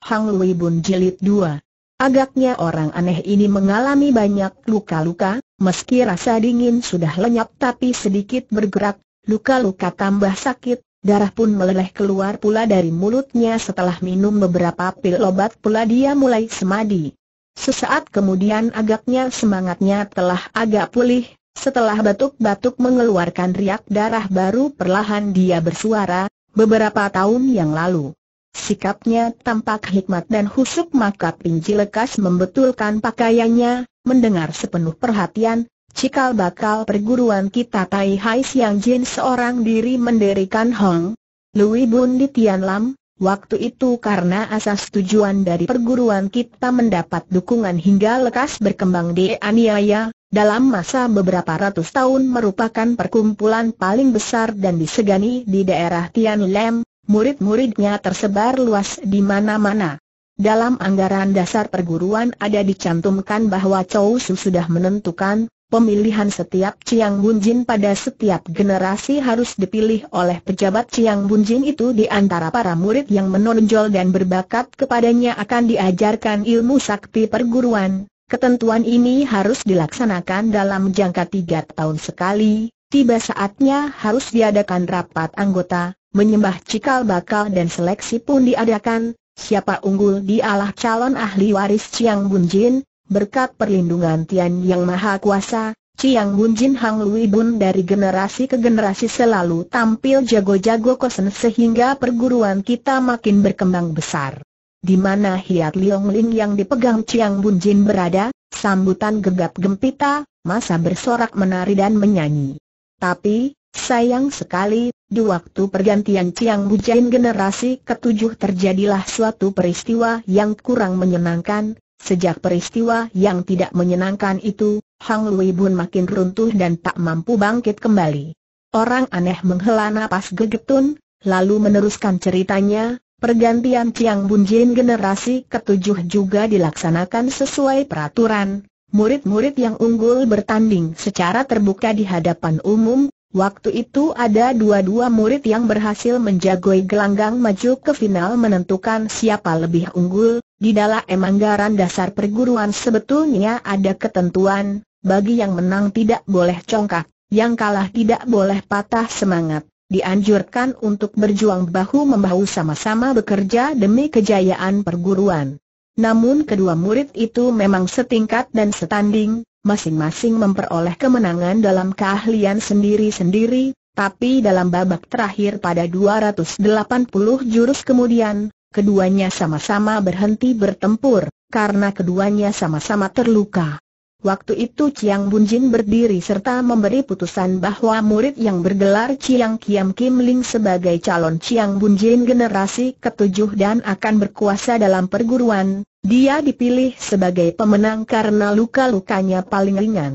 Hang Lui Bun Jilid 2. Agaknya orang aneh ini mengalami banyak luka-luka, meski rasa dingin sudah lenyap tapi sedikit bergerak, luka-luka tambah sakit, darah pun meleleh keluar pula dari mulutnya setelah minum beberapa pil obat pula dia mulai semadi. Sesaat kemudian agaknya semangatnya telah agak pulih, setelah batuk-batuk mengeluarkan riak darah baru perlahan dia bersuara, beberapa tahun yang lalu. Sikapnya tampak hikmat dan husuk maka Pinji lekas membetulkan pakaiannya, mendengar sepenuh perhatian, cikal bakal perguruan kita Tai Hai Siang Jin seorang diri mendirikan Hong Lui Bun di Tian Lam, waktu itu karena asas tujuan dari perguruan kita mendapat dukungan hingga lekas berkembang di Aniaya, dalam masa beberapa ratus tahun merupakan perkumpulan paling besar dan disegani di daerah Tian Lam, murid-muridnya tersebar luas di mana-mana. Dalam anggaran dasar perguruan ada dicantumkan bahwa Chow Su sudah menentukan, pemilihan setiap Chiang Bunjin pada setiap generasi harus dipilih oleh pejabat Chiang Bunjin itu di antara para murid yang menonjol dan berbakat kepadanya akan diajarkan ilmu sakti perguruan. Ketentuan ini harus dilaksanakan dalam jangka tiga tahun sekali, tiba saatnya harus diadakan rapat anggota, Menyembah cikal bakal dan seleksi pun diadakan, siapa unggul di dialah calon ahli waris Chiang Bun Jin, berkat perlindungan Tian Yang Maha Kuasa, Chiang Bun Jin Hang Lui Bun dari generasi ke generasi selalu tampil jago-jago kosen sehingga perguruan kita makin berkembang besar. Di mana Hiat Liong Ling yang dipegang Chiang Bun Jin berada, sambutan gegap gempita, masa bersorak menari dan menyanyi. Tapi, sayang sekali, di waktu pergantian Chiang Bujain generasi ketujuh terjadilah suatu peristiwa yang kurang menyenangkan, sejak peristiwa yang tidak menyenangkan itu, Hang Lui Bun makin runtuh dan tak mampu bangkit kembali. Orang aneh menghela nafas gegetun, lalu meneruskan ceritanya, pergantian Chiang Bunjin generasi ketujuh juga dilaksanakan sesuai peraturan, Murid-murid yang unggul bertanding secara terbuka di hadapan umum, Waktu itu ada dua-dua murid yang berhasil menjagoi gelanggang maju ke final menentukan siapa lebih unggul. Di dalam emanggaran dasar perguruan sebetulnya ada ketentuan, bagi yang menang tidak boleh congkak, yang kalah tidak boleh patah semangat. Dianjurkan untuk berjuang bahu-membahu sama-sama bekerja demi kejayaan perguruan. Namun kedua murid itu memang setingkat dan setanding, masing-masing memperoleh kemenangan dalam keahlian sendiri-sendiri, tapi dalam babak terakhir pada 280 jurus kemudian, keduanya sama-sama berhenti bertempur, karena keduanya sama-sama terluka. Waktu itu Chiang Bunjin berdiri serta memberi putusan bahwa murid yang bergelar Chiang Kiam Kim Ling sebagai calon Chiang Bunjin generasi ketujuh dan akan berkuasa dalam perguruan, dia dipilih sebagai pemenang karena luka-lukanya paling ringan.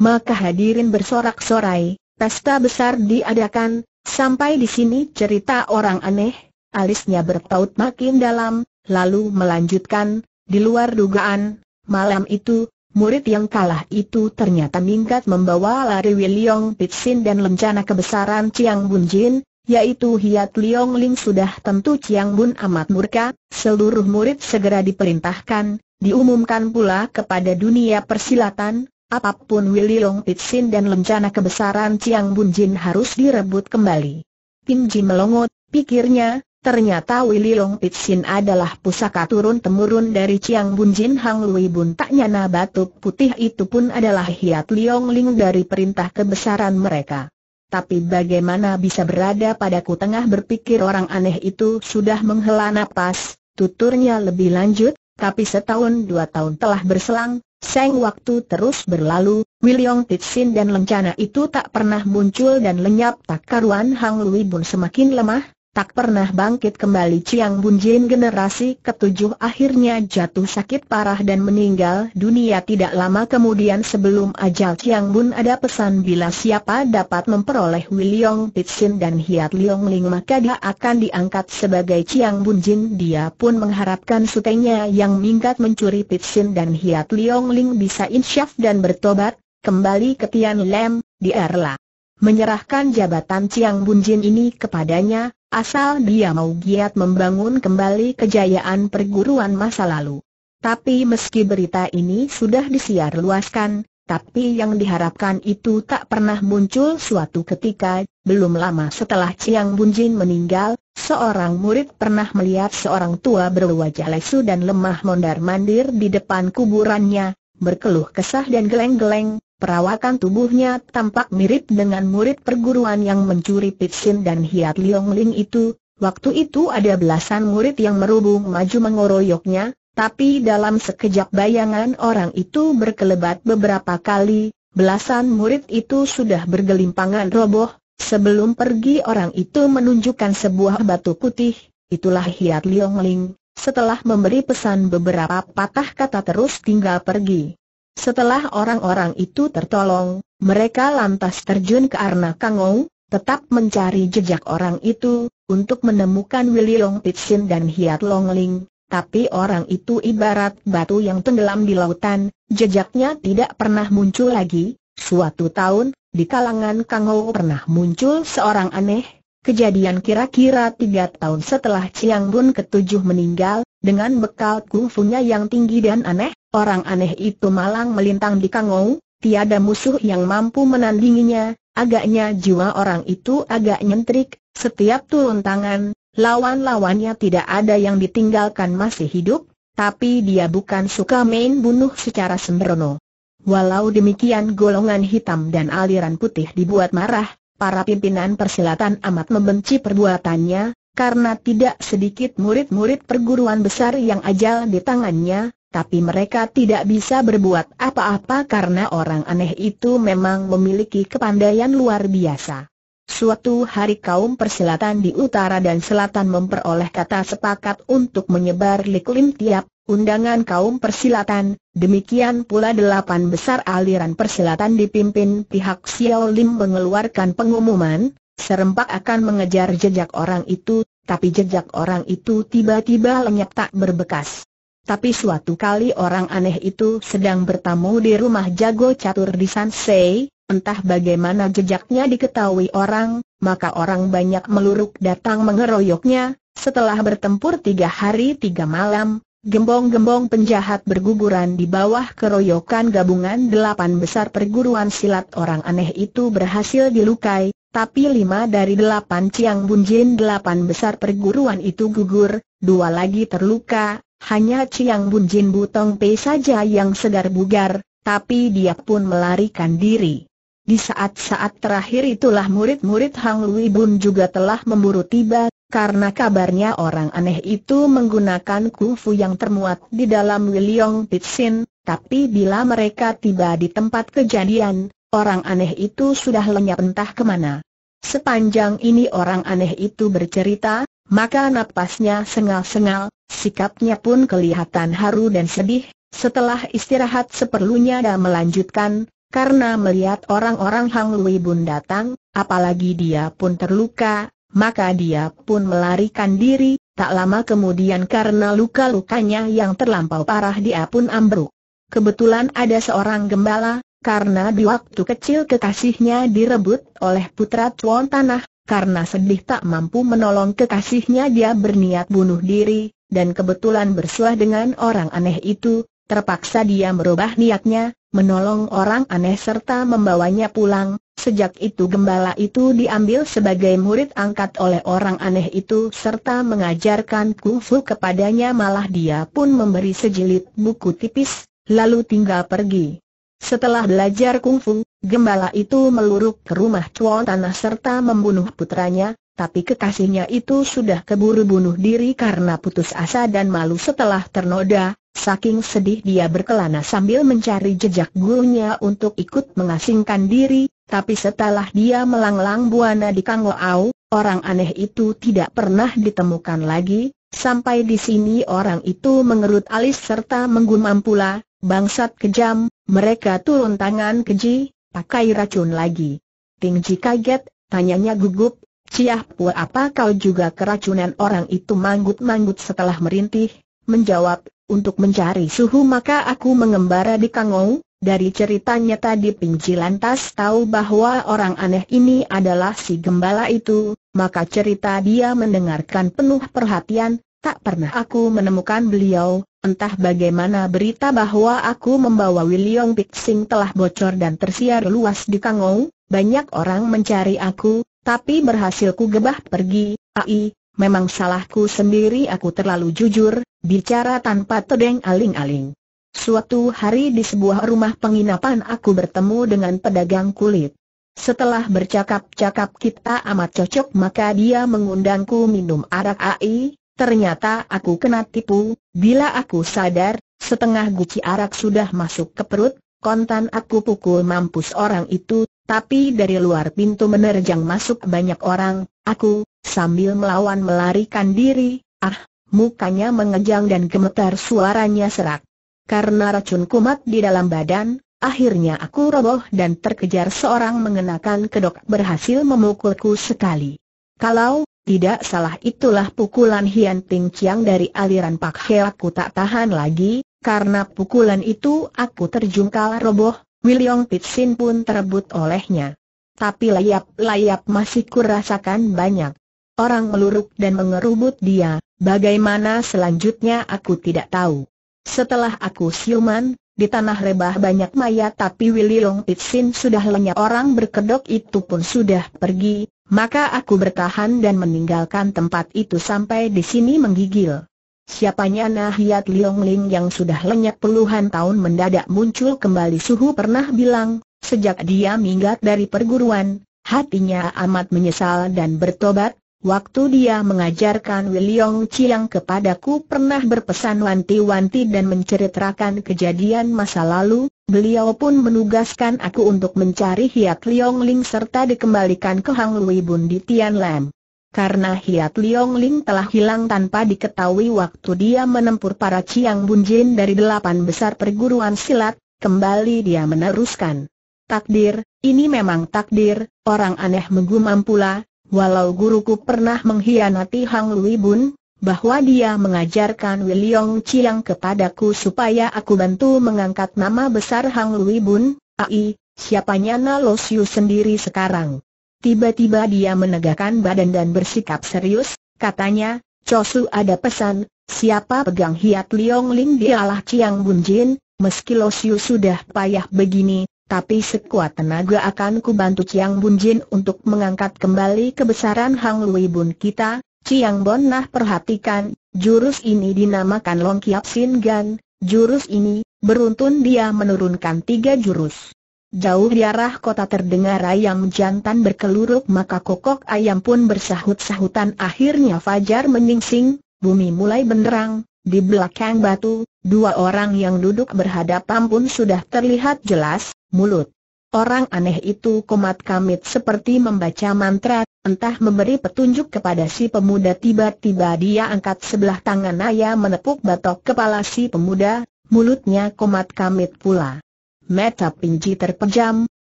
Maka hadirin bersorak-sorai, pesta besar diadakan, sampai di sini cerita orang aneh, alisnya bertaut makin dalam, lalu melanjutkan, di luar dugaan, malam itu, murid yang kalah itu ternyata minggat membawa lari William Pitsin dan lencana kebesaran Chiang Bunjin, yaitu Hiat Liong Ling sudah tentu Chiang Bun amat murka, seluruh murid segera diperintahkan, diumumkan pula kepada dunia persilatan, apapun Wililong Pitsin dan lencana kebesaran Chiang Bun Jin harus direbut kembali. Ping Ji melongot, pikirnya, ternyata Wililong Pitsin adalah pusaka turun-temurun dari Chiang Bun Jin Hang Lui Bun tak nyana batu putih itu pun adalah Hiat Liong Ling dari perintah kebesaran mereka tapi bagaimana bisa berada padaku tengah berpikir orang aneh itu sudah menghela nafas? tuturnya lebih lanjut, tapi setahun dua tahun telah berselang, seng waktu terus berlalu, William Titsin dan lencana itu tak pernah muncul dan lenyap tak karuan Hang Lui pun semakin lemah, Tak pernah bangkit kembali Chiang Bunjin generasi ketujuh akhirnya jatuh sakit parah dan meninggal dunia tidak lama kemudian sebelum ajal Chiang Bun ada pesan bila siapa dapat memperoleh Wiliong Pitsin dan Hiat Liong Ling maka dia akan diangkat sebagai Chiang Bunjin dia pun mengharapkan sutenya yang minggat mencuri Pitsin dan Hiat Liong Ling bisa insyaf dan bertobat, kembali ke Tian Lem, di Erla menyerahkan jabatan Ciang Bunjin ini kepadanya, asal dia mau giat membangun kembali kejayaan perguruan masa lalu. Tapi meski berita ini sudah disiar luaskan, tapi yang diharapkan itu tak pernah muncul suatu ketika, belum lama setelah Ciang Bunjin meninggal, seorang murid pernah melihat seorang tua berwajah lesu dan lemah mondar-mandir di depan kuburannya, berkeluh kesah dan geleng-geleng, Perawakan tubuhnya tampak mirip dengan murid perguruan yang mencuri Pitsin dan Hiat Liong Ling itu. Waktu itu ada belasan murid yang merubung maju mengoroyoknya, tapi dalam sekejap bayangan orang itu berkelebat beberapa kali, belasan murid itu sudah bergelimpangan roboh, sebelum pergi orang itu menunjukkan sebuah batu putih, itulah Hiat Liong Ling, setelah memberi pesan beberapa patah kata terus tinggal pergi. Setelah orang-orang itu tertolong, mereka lantas terjun ke Arna Kangou, tetap mencari jejak orang itu, untuk menemukan Long Pitsin dan Hiat Longling, tapi orang itu ibarat batu yang tenggelam di lautan, jejaknya tidak pernah muncul lagi. Suatu tahun, di kalangan Kang pernah muncul seorang aneh, kejadian kira-kira tiga tahun setelah Chiang Bun ketujuh meninggal, dengan bekal kungfunya yang tinggi dan aneh, orang aneh itu malang melintang di Kangou, tiada musuh yang mampu menandinginya, agaknya jiwa orang itu agak nyentrik, setiap turun tangan, lawan-lawannya tidak ada yang ditinggalkan masih hidup, tapi dia bukan suka main bunuh secara sembrono. Walau demikian golongan hitam dan aliran putih dibuat marah, para pimpinan persilatan amat membenci perbuatannya, karena tidak sedikit murid-murid perguruan besar yang ajal di tangannya, tapi mereka tidak bisa berbuat apa-apa karena orang aneh itu memang memiliki kepandaian luar biasa. Suatu hari kaum persilatan di utara dan selatan memperoleh kata sepakat untuk menyebar liklim tiap undangan kaum persilatan, demikian pula delapan besar aliran persilatan dipimpin pihak Xiao Lim mengeluarkan pengumuman, Serempak akan mengejar jejak orang itu, tapi jejak orang itu tiba-tiba lenyap tak berbekas. Tapi suatu kali orang aneh itu sedang bertamu di rumah jago catur di Sansei, entah bagaimana jejaknya diketahui orang, maka orang banyak meluruk datang mengeroyoknya, setelah bertempur tiga hari tiga malam, Gembong-gembong penjahat berguguran di bawah keroyokan gabungan delapan besar perguruan silat orang aneh itu berhasil dilukai, tapi lima dari delapan Ciang Bunjin delapan besar perguruan itu gugur, dua lagi terluka, hanya Ciang Bunjin Butong Pei saja yang segar bugar, tapi dia pun melarikan diri. Di saat-saat terakhir itulah murid-murid Hang Lui Bun juga telah memburu tiba, karena kabarnya orang aneh itu menggunakan kufu yang termuat di dalam Wiliong Pitsin, tapi bila mereka tiba di tempat kejadian, Orang aneh itu sudah lenyap entah kemana. Sepanjang ini orang aneh itu bercerita, maka napasnya sengal-sengal, sikapnya pun kelihatan haru dan sedih, setelah istirahat seperlunya dan melanjutkan, karena melihat orang-orang Hang Lui Bun datang, apalagi dia pun terluka, maka dia pun melarikan diri, tak lama kemudian karena luka-lukanya yang terlampau parah dia pun ambruk. Kebetulan ada seorang gembala, karena di waktu kecil kekasihnya direbut oleh putra tuan tanah, karena sedih tak mampu menolong kekasihnya dia berniat bunuh diri, dan kebetulan bersuah dengan orang aneh itu, terpaksa dia merubah niatnya, menolong orang aneh serta membawanya pulang. Sejak itu gembala itu diambil sebagai murid angkat oleh orang aneh itu serta mengajarkan kungfu kepadanya malah dia pun memberi sejilid buku tipis, lalu tinggal pergi. Setelah belajar kungfu, gembala itu meluruk ke rumah Chuan Tanah serta membunuh putranya, tapi kekasihnya itu sudah keburu bunuh diri karena putus asa dan malu setelah ternoda, saking sedih dia berkelana sambil mencari jejak gurunya untuk ikut mengasingkan diri, tapi setelah dia melanglang buana di Kang Au, orang aneh itu tidak pernah ditemukan lagi, Sampai di sini orang itu mengerut alis serta menggumam pula, Bangsat kejam, mereka turun tangan keji, pakai racun lagi. Tingji kaget, tanyanya gugup, Ciah Pua apa kau juga keracunan orang itu manggut-manggut setelah merintih, menjawab, untuk mencari suhu maka aku mengembara di Kangou, dari ceritanya tadi Pinci lantas tahu bahwa orang aneh ini adalah si gembala itu, maka cerita dia mendengarkan penuh perhatian, tak pernah aku menemukan beliau, Entah bagaimana berita bahwa aku membawa William Pixing telah bocor dan tersiar luas di Kangou, banyak orang mencari aku, tapi berhasil ku gebah pergi, ai, memang salahku sendiri aku terlalu jujur, bicara tanpa tedeng aling-aling. Suatu hari di sebuah rumah penginapan aku bertemu dengan pedagang kulit. Setelah bercakap-cakap kita amat cocok maka dia mengundangku minum arak ai, Ternyata aku kena tipu, bila aku sadar, setengah guci arak sudah masuk ke perut, kontan aku pukul mampus orang itu, tapi dari luar pintu menerjang masuk banyak orang, aku, sambil melawan melarikan diri, ah, mukanya mengejang dan gemetar suaranya serak. Karena racun kumat di dalam badan, akhirnya aku roboh dan terkejar seorang mengenakan kedok berhasil memukulku sekali. Kalau tidak salah itulah pukulan Hian Ting Chiang dari aliran Pak He aku tak tahan lagi, karena pukulan itu aku terjungkal roboh, William Pitsin pun terebut olehnya. Tapi layap-layap masih kurasakan banyak. Orang meluruk dan mengerubut dia, bagaimana selanjutnya aku tidak tahu. Setelah aku siuman, di tanah rebah banyak mayat tapi Willy Long Pitsin sudah lenyap orang berkedok itu pun sudah pergi, maka aku bertahan dan meninggalkan tempat itu sampai di sini menggigil. Siapanya Nahiat Liong Ling yang sudah lenyap puluhan tahun mendadak muncul kembali Suhu pernah bilang, sejak dia minggat dari perguruan, hatinya amat menyesal dan bertobat, Waktu dia mengajarkan Wiliong Chiang kepadaku pernah berpesan wanti-wanti dan menceritakan kejadian masa lalu, beliau pun menugaskan aku untuk mencari Hiat Liong Ling serta dikembalikan ke Hang Lui Bun di Tian Lam. Karena Hiat Liong Ling telah hilang tanpa diketahui waktu dia menempur para Chiang Jin dari delapan besar perguruan silat, kembali dia meneruskan. Takdir, ini memang takdir, orang aneh menggumam pula, Walau guruku pernah mengkhianati Hang Lui Bun, bahwa dia mengajarkan Wiliong Chiang kepadaku supaya aku bantu mengangkat nama besar Hang Lui Bun, ai, siapanya Lo Siu sendiri sekarang. Tiba-tiba dia menegakkan badan dan bersikap serius, katanya, Chosu ada pesan, siapa pegang hiat Liong Ling dialah Chiang Bun Jin, meski Lo Siu sudah payah begini, tapi sekuat tenaga akan kubantu Chiang Bun Jin untuk mengangkat kembali kebesaran Hang Lui Bun kita. Chiang Bon Nah perhatikan, jurus ini dinamakan Long Kiap Sin Gan, jurus ini, beruntun dia menurunkan tiga jurus. Jauh di arah kota terdengar ayam jantan berkeluruk maka kokok ayam pun bersahut-sahutan akhirnya fajar menyingsing, bumi mulai benderang, di belakang batu, dua orang yang duduk berhadapan pun sudah terlihat jelas, mulut. Orang aneh itu komat kamit seperti membaca mantra, entah memberi petunjuk kepada si pemuda tiba-tiba dia angkat sebelah tangan Naya menepuk batok kepala si pemuda, mulutnya komat kamit pula. Mata Pinji terpejam,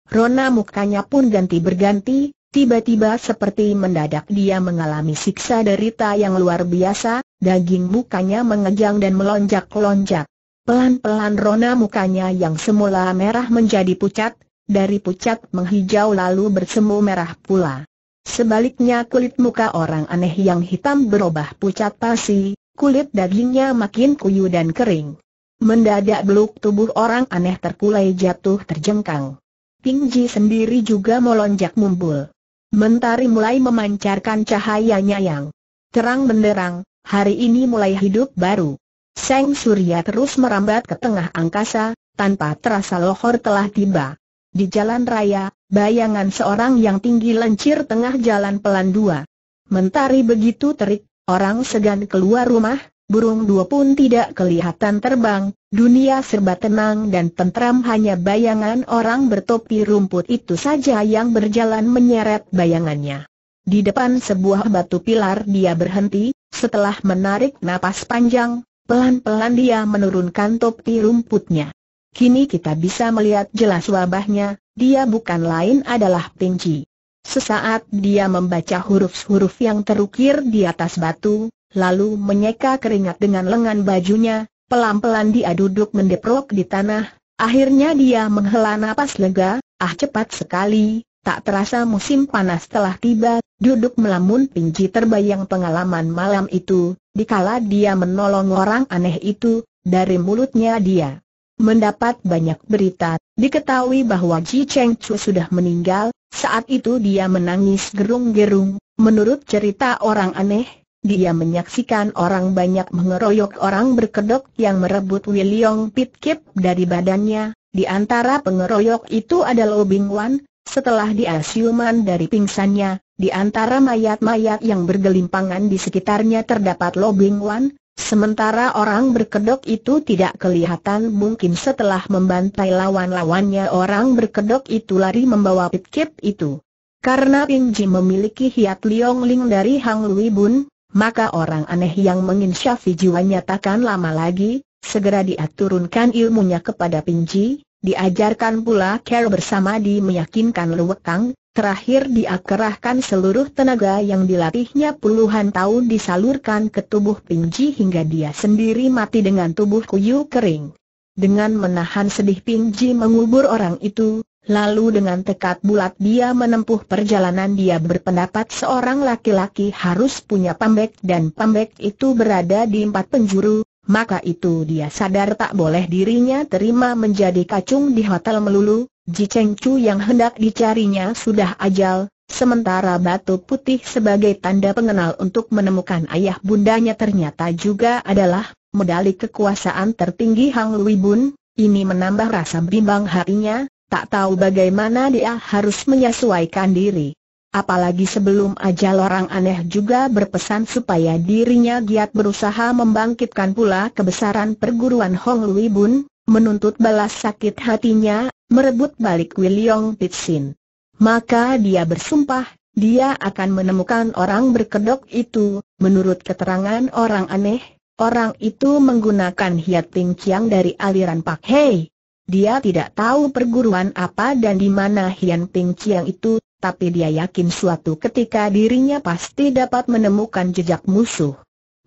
rona mukanya pun ganti berganti, tiba-tiba seperti mendadak dia mengalami siksa derita yang luar biasa, daging mukanya mengejang dan melonjak-lonjak. Pelan-pelan rona mukanya yang semula merah menjadi pucat, dari pucat menghijau lalu bersemu merah pula. Sebaliknya kulit muka orang aneh yang hitam berubah pucat pasi, kulit dagingnya makin kuyu dan kering. Mendadak beluk tubuh orang aneh terkulai jatuh terjengkang. Pingji sendiri juga melonjak mumbul. Mentari mulai memancarkan cahayanya yang terang benderang, hari ini mulai hidup baru. Seng Surya terus merambat ke tengah angkasa, tanpa terasa lohor telah tiba. Di jalan raya, bayangan seorang yang tinggi lencir tengah jalan pelan dua. Mentari begitu terik, orang segan keluar rumah, burung dua pun tidak kelihatan terbang, dunia serba tenang dan tentram hanya bayangan orang bertopi rumput itu saja yang berjalan menyeret bayangannya. Di depan sebuah batu pilar dia berhenti, setelah menarik napas panjang, Pelan-pelan dia menurunkan topi rumputnya. Kini kita bisa melihat jelas wabahnya, dia bukan lain adalah Pingci. Sesaat dia membaca huruf-huruf yang terukir di atas batu, lalu menyeka keringat dengan lengan bajunya, pelan-pelan dia duduk mendeprok di tanah, akhirnya dia menghela napas lega, ah cepat sekali, Tak terasa musim panas telah tiba, duduk melamun pinci terbayang pengalaman malam itu, dikala dia menolong orang aneh itu, dari mulutnya dia mendapat banyak berita, diketahui bahwa Ji Cheng Chu sudah meninggal, saat itu dia menangis gerung-gerung, menurut cerita orang aneh, dia menyaksikan orang banyak mengeroyok orang berkedok yang merebut Wiliong Pitkip dari badannya, di antara pengeroyok itu ada Lo Bing Wan, setelah dia siuman dari pingsannya, di antara mayat-mayat yang bergelimpangan di sekitarnya terdapat Lobing Wan, sementara orang berkedok itu tidak kelihatan mungkin setelah membantai lawan-lawannya orang berkedok itu lari membawa pitkip itu. Karena Ping Ji memiliki hiat Liong Ling dari Hang Lui Bun, maka orang aneh yang menginsyafi jiwanya takkan lama lagi, segera dia turunkan ilmunya kepada Ping Ji, Diajarkan pula Care bersama di meyakinkan Luwekang, terakhir diakerahkan seluruh tenaga yang dilatihnya puluhan tahun disalurkan ke tubuh Pingji hingga dia sendiri mati dengan tubuh kuyu kering. Dengan menahan sedih Pingji mengubur orang itu, lalu dengan tekad bulat dia menempuh perjalanan dia berpendapat seorang laki-laki harus punya pambek dan pambek itu berada di empat penjuru, maka itu dia sadar tak boleh dirinya terima menjadi kacung di hotel melulu, Ji Cheng Chu yang hendak dicarinya sudah ajal, sementara batu putih sebagai tanda pengenal untuk menemukan ayah bundanya ternyata juga adalah medali kekuasaan tertinggi Hang Lui Bun, ini menambah rasa bimbang hatinya, tak tahu bagaimana dia harus menyesuaikan diri. Apalagi sebelum ajal orang aneh juga berpesan supaya dirinya giat berusaha membangkitkan pula kebesaran perguruan Hong Lui Bun, menuntut balas sakit hatinya, merebut balik William Pitsin. Maka dia bersumpah, dia akan menemukan orang berkedok itu, menurut keterangan orang aneh, orang itu menggunakan hiat Ting Chiang dari aliran Pak Hei, dia tidak tahu perguruan apa dan di mana Hian Ping Chiang itu, tapi dia yakin suatu ketika dirinya pasti dapat menemukan jejak musuh.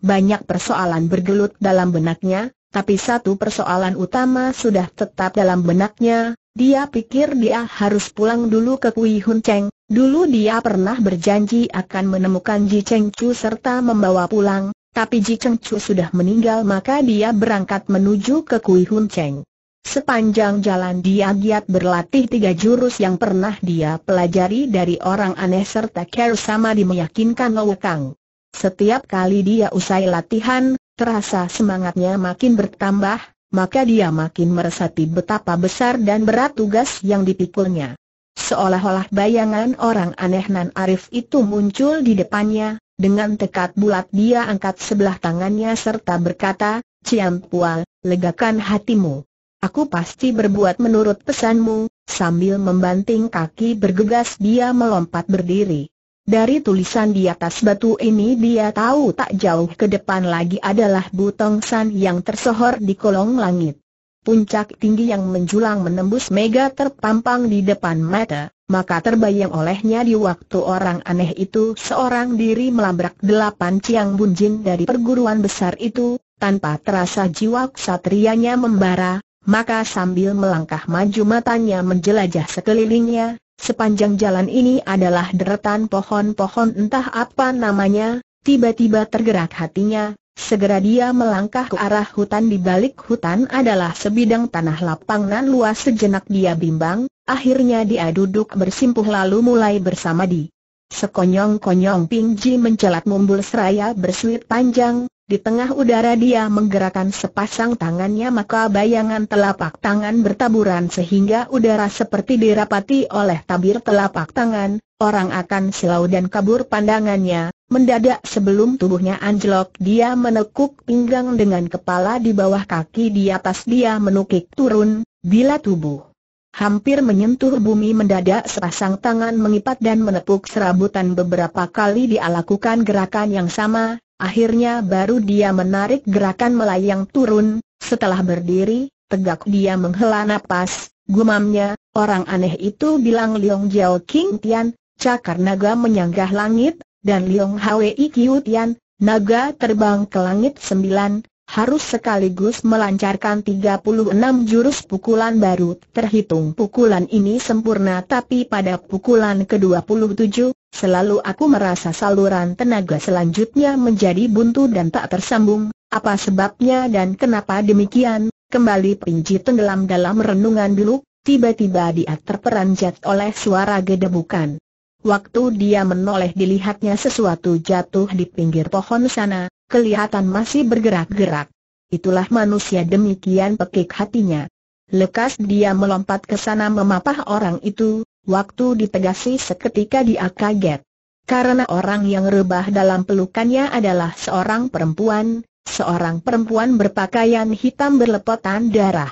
Banyak persoalan bergelut dalam benaknya, tapi satu persoalan utama sudah tetap dalam benaknya, dia pikir dia harus pulang dulu ke Kui Hun Cheng, dulu dia pernah berjanji akan menemukan Ji Cheng Chu serta membawa pulang, tapi Ji Cheng Chu sudah meninggal maka dia berangkat menuju ke Kui Hun Cheng. Sepanjang jalan dia giat berlatih tiga jurus yang pernah dia pelajari dari orang aneh serta care sama dimeyakinkan Kang. Setiap kali dia usai latihan, terasa semangatnya makin bertambah, maka dia makin meresapi betapa besar dan berat tugas yang dipikulnya. Seolah-olah bayangan orang aneh Nan Arif itu muncul di depannya, dengan tekad bulat dia angkat sebelah tangannya serta berkata, Ciampual, legakan hatimu. Aku pasti berbuat menurut pesanmu, sambil membanting kaki bergegas dia melompat berdiri. Dari tulisan di atas batu ini dia tahu tak jauh ke depan lagi adalah Butong San yang tersohor di kolong langit. Puncak tinggi yang menjulang menembus mega terpampang di depan mata, maka terbayang olehnya di waktu orang aneh itu seorang diri melabrak delapan ciang bunjin dari perguruan besar itu, tanpa terasa jiwa ksatrianya membara, maka sambil melangkah maju matanya menjelajah sekelilingnya, sepanjang jalan ini adalah deretan pohon-pohon entah apa namanya, tiba-tiba tergerak hatinya, segera dia melangkah ke arah hutan di balik hutan adalah sebidang tanah lapang nan luas sejenak dia bimbang, akhirnya dia duduk bersimpuh lalu mulai bersama di. Sekonyong-konyong Ping Pingji mencelat mumbul seraya bersuit panjang, di tengah udara dia menggerakkan sepasang tangannya maka bayangan telapak tangan bertaburan sehingga udara seperti dirapati oleh tabir telapak tangan, orang akan silau dan kabur pandangannya, mendadak sebelum tubuhnya anjlok dia menekuk pinggang dengan kepala di bawah kaki di atas dia menukik turun, bila tubuh hampir menyentuh bumi mendadak sepasang tangan mengipat dan menepuk serabutan beberapa kali dia lakukan gerakan yang sama, akhirnya baru dia menarik gerakan melayang turun, setelah berdiri, tegak dia menghela napas, gumamnya, orang aneh itu bilang Liong Jiao King Tian, cakar naga menyanggah langit, dan Liong Hwei Kiu Tian, naga terbang ke langit sembilan, harus sekaligus melancarkan 36 jurus pukulan baru. Terhitung pukulan ini sempurna tapi pada pukulan ke-27, selalu aku merasa saluran tenaga selanjutnya menjadi buntu dan tak tersambung. Apa sebabnya dan kenapa demikian? Kembali Pinji tenggelam dalam renungan dulu, tiba-tiba dia terperanjat oleh suara gedebukan. Waktu dia menoleh dilihatnya sesuatu jatuh di pinggir pohon sana, kelihatan masih bergerak-gerak. Itulah manusia demikian pekik hatinya. Lekas dia melompat ke sana memapah orang itu, waktu ditegasi seketika dia kaget. Karena orang yang rebah dalam pelukannya adalah seorang perempuan, seorang perempuan berpakaian hitam berlepotan darah.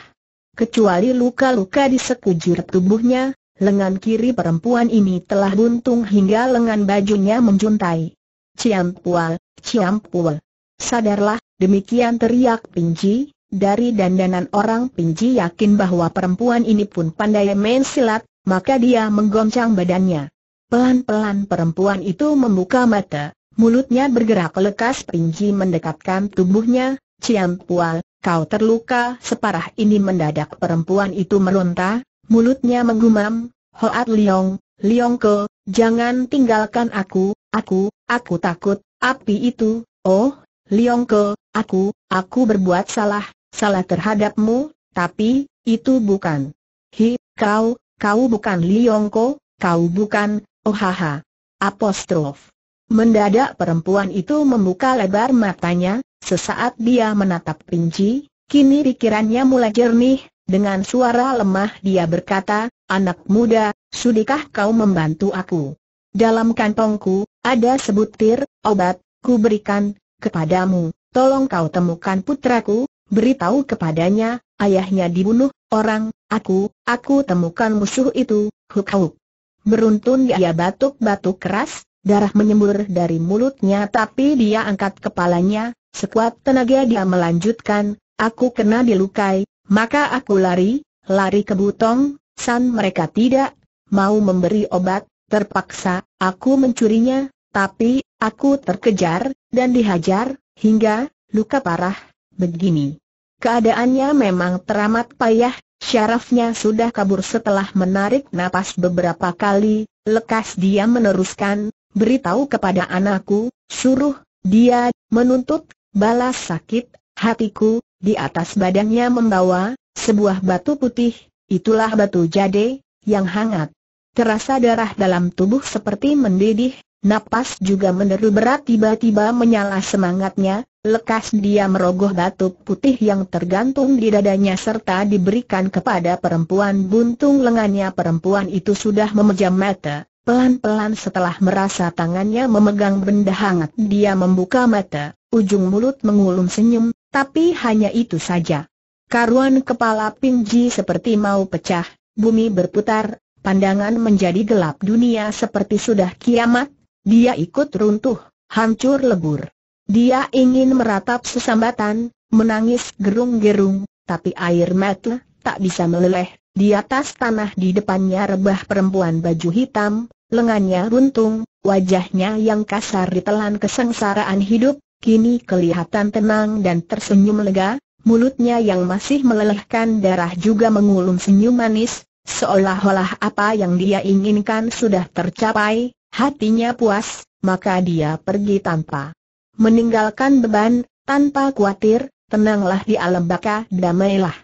Kecuali luka-luka di sekujur tubuhnya, lengan kiri perempuan ini telah buntung hingga lengan bajunya menjuntai. Ciampual, ciampual. Sadarlah, demikian teriak Pinji, dari dandanan orang Pinji yakin bahwa perempuan ini pun pandai main silat, maka dia menggoncang badannya. Pelan-pelan perempuan itu membuka mata, mulutnya bergerak lekas Pinji mendekatkan tubuhnya, Ciam Pual, kau terluka separah ini mendadak perempuan itu meronta, mulutnya menggumam, Hoat Liong, Liong Ke, jangan tinggalkan aku, aku, aku takut, api itu, oh, Liongko, aku, aku berbuat salah, salah terhadapmu, tapi, itu bukan. Hi, kau, kau bukan Liongko, kau bukan, oh Apostrof. Mendadak perempuan itu membuka lebar matanya, sesaat dia menatap pinji. kini pikirannya mulai jernih, dengan suara lemah dia berkata, anak muda, sudikah kau membantu aku? Dalam kantongku, ada sebutir, obat, ku berikan, kepadamu, tolong kau temukan putraku, beritahu kepadanya, ayahnya dibunuh, orang, aku, aku temukan musuh itu, huk-huk. Beruntun dia batuk-batuk keras, darah menyembur dari mulutnya tapi dia angkat kepalanya, sekuat tenaga dia melanjutkan, aku kena dilukai, maka aku lari, lari ke Butong, San mereka tidak mau memberi obat, terpaksa, aku mencurinya, tapi, aku terkejar, dan dihajar, hingga luka parah, begini. Keadaannya memang teramat payah, syarafnya sudah kabur setelah menarik napas beberapa kali, lekas dia meneruskan, beritahu kepada anakku, suruh, dia, menuntut, balas sakit, hatiku, di atas badannya membawa, sebuah batu putih, itulah batu jade, yang hangat. Terasa darah dalam tubuh seperti mendidih, Napas juga meneru berat tiba-tiba menyala semangatnya, lekas dia merogoh batu putih yang tergantung di dadanya serta diberikan kepada perempuan buntung lengannya perempuan itu sudah memejam mata. Pelan-pelan setelah merasa tangannya memegang benda hangat dia membuka mata, ujung mulut mengulum senyum, tapi hanya itu saja. Karuan kepala Pinji seperti mau pecah, bumi berputar, pandangan menjadi gelap dunia seperti sudah kiamat, dia ikut runtuh, hancur lebur. Dia ingin meratap sesambatan, menangis gerung-gerung, tapi air mata tak bisa meleleh. Di atas tanah di depannya rebah perempuan baju hitam, lengannya runtung, wajahnya yang kasar ditelan kesengsaraan hidup, kini kelihatan tenang dan tersenyum lega, mulutnya yang masih melelehkan darah juga mengulum senyum manis, seolah-olah apa yang dia inginkan sudah tercapai, Hatinya puas, maka dia pergi tanpa meninggalkan beban, tanpa khawatir, tenanglah di alam baka damailah.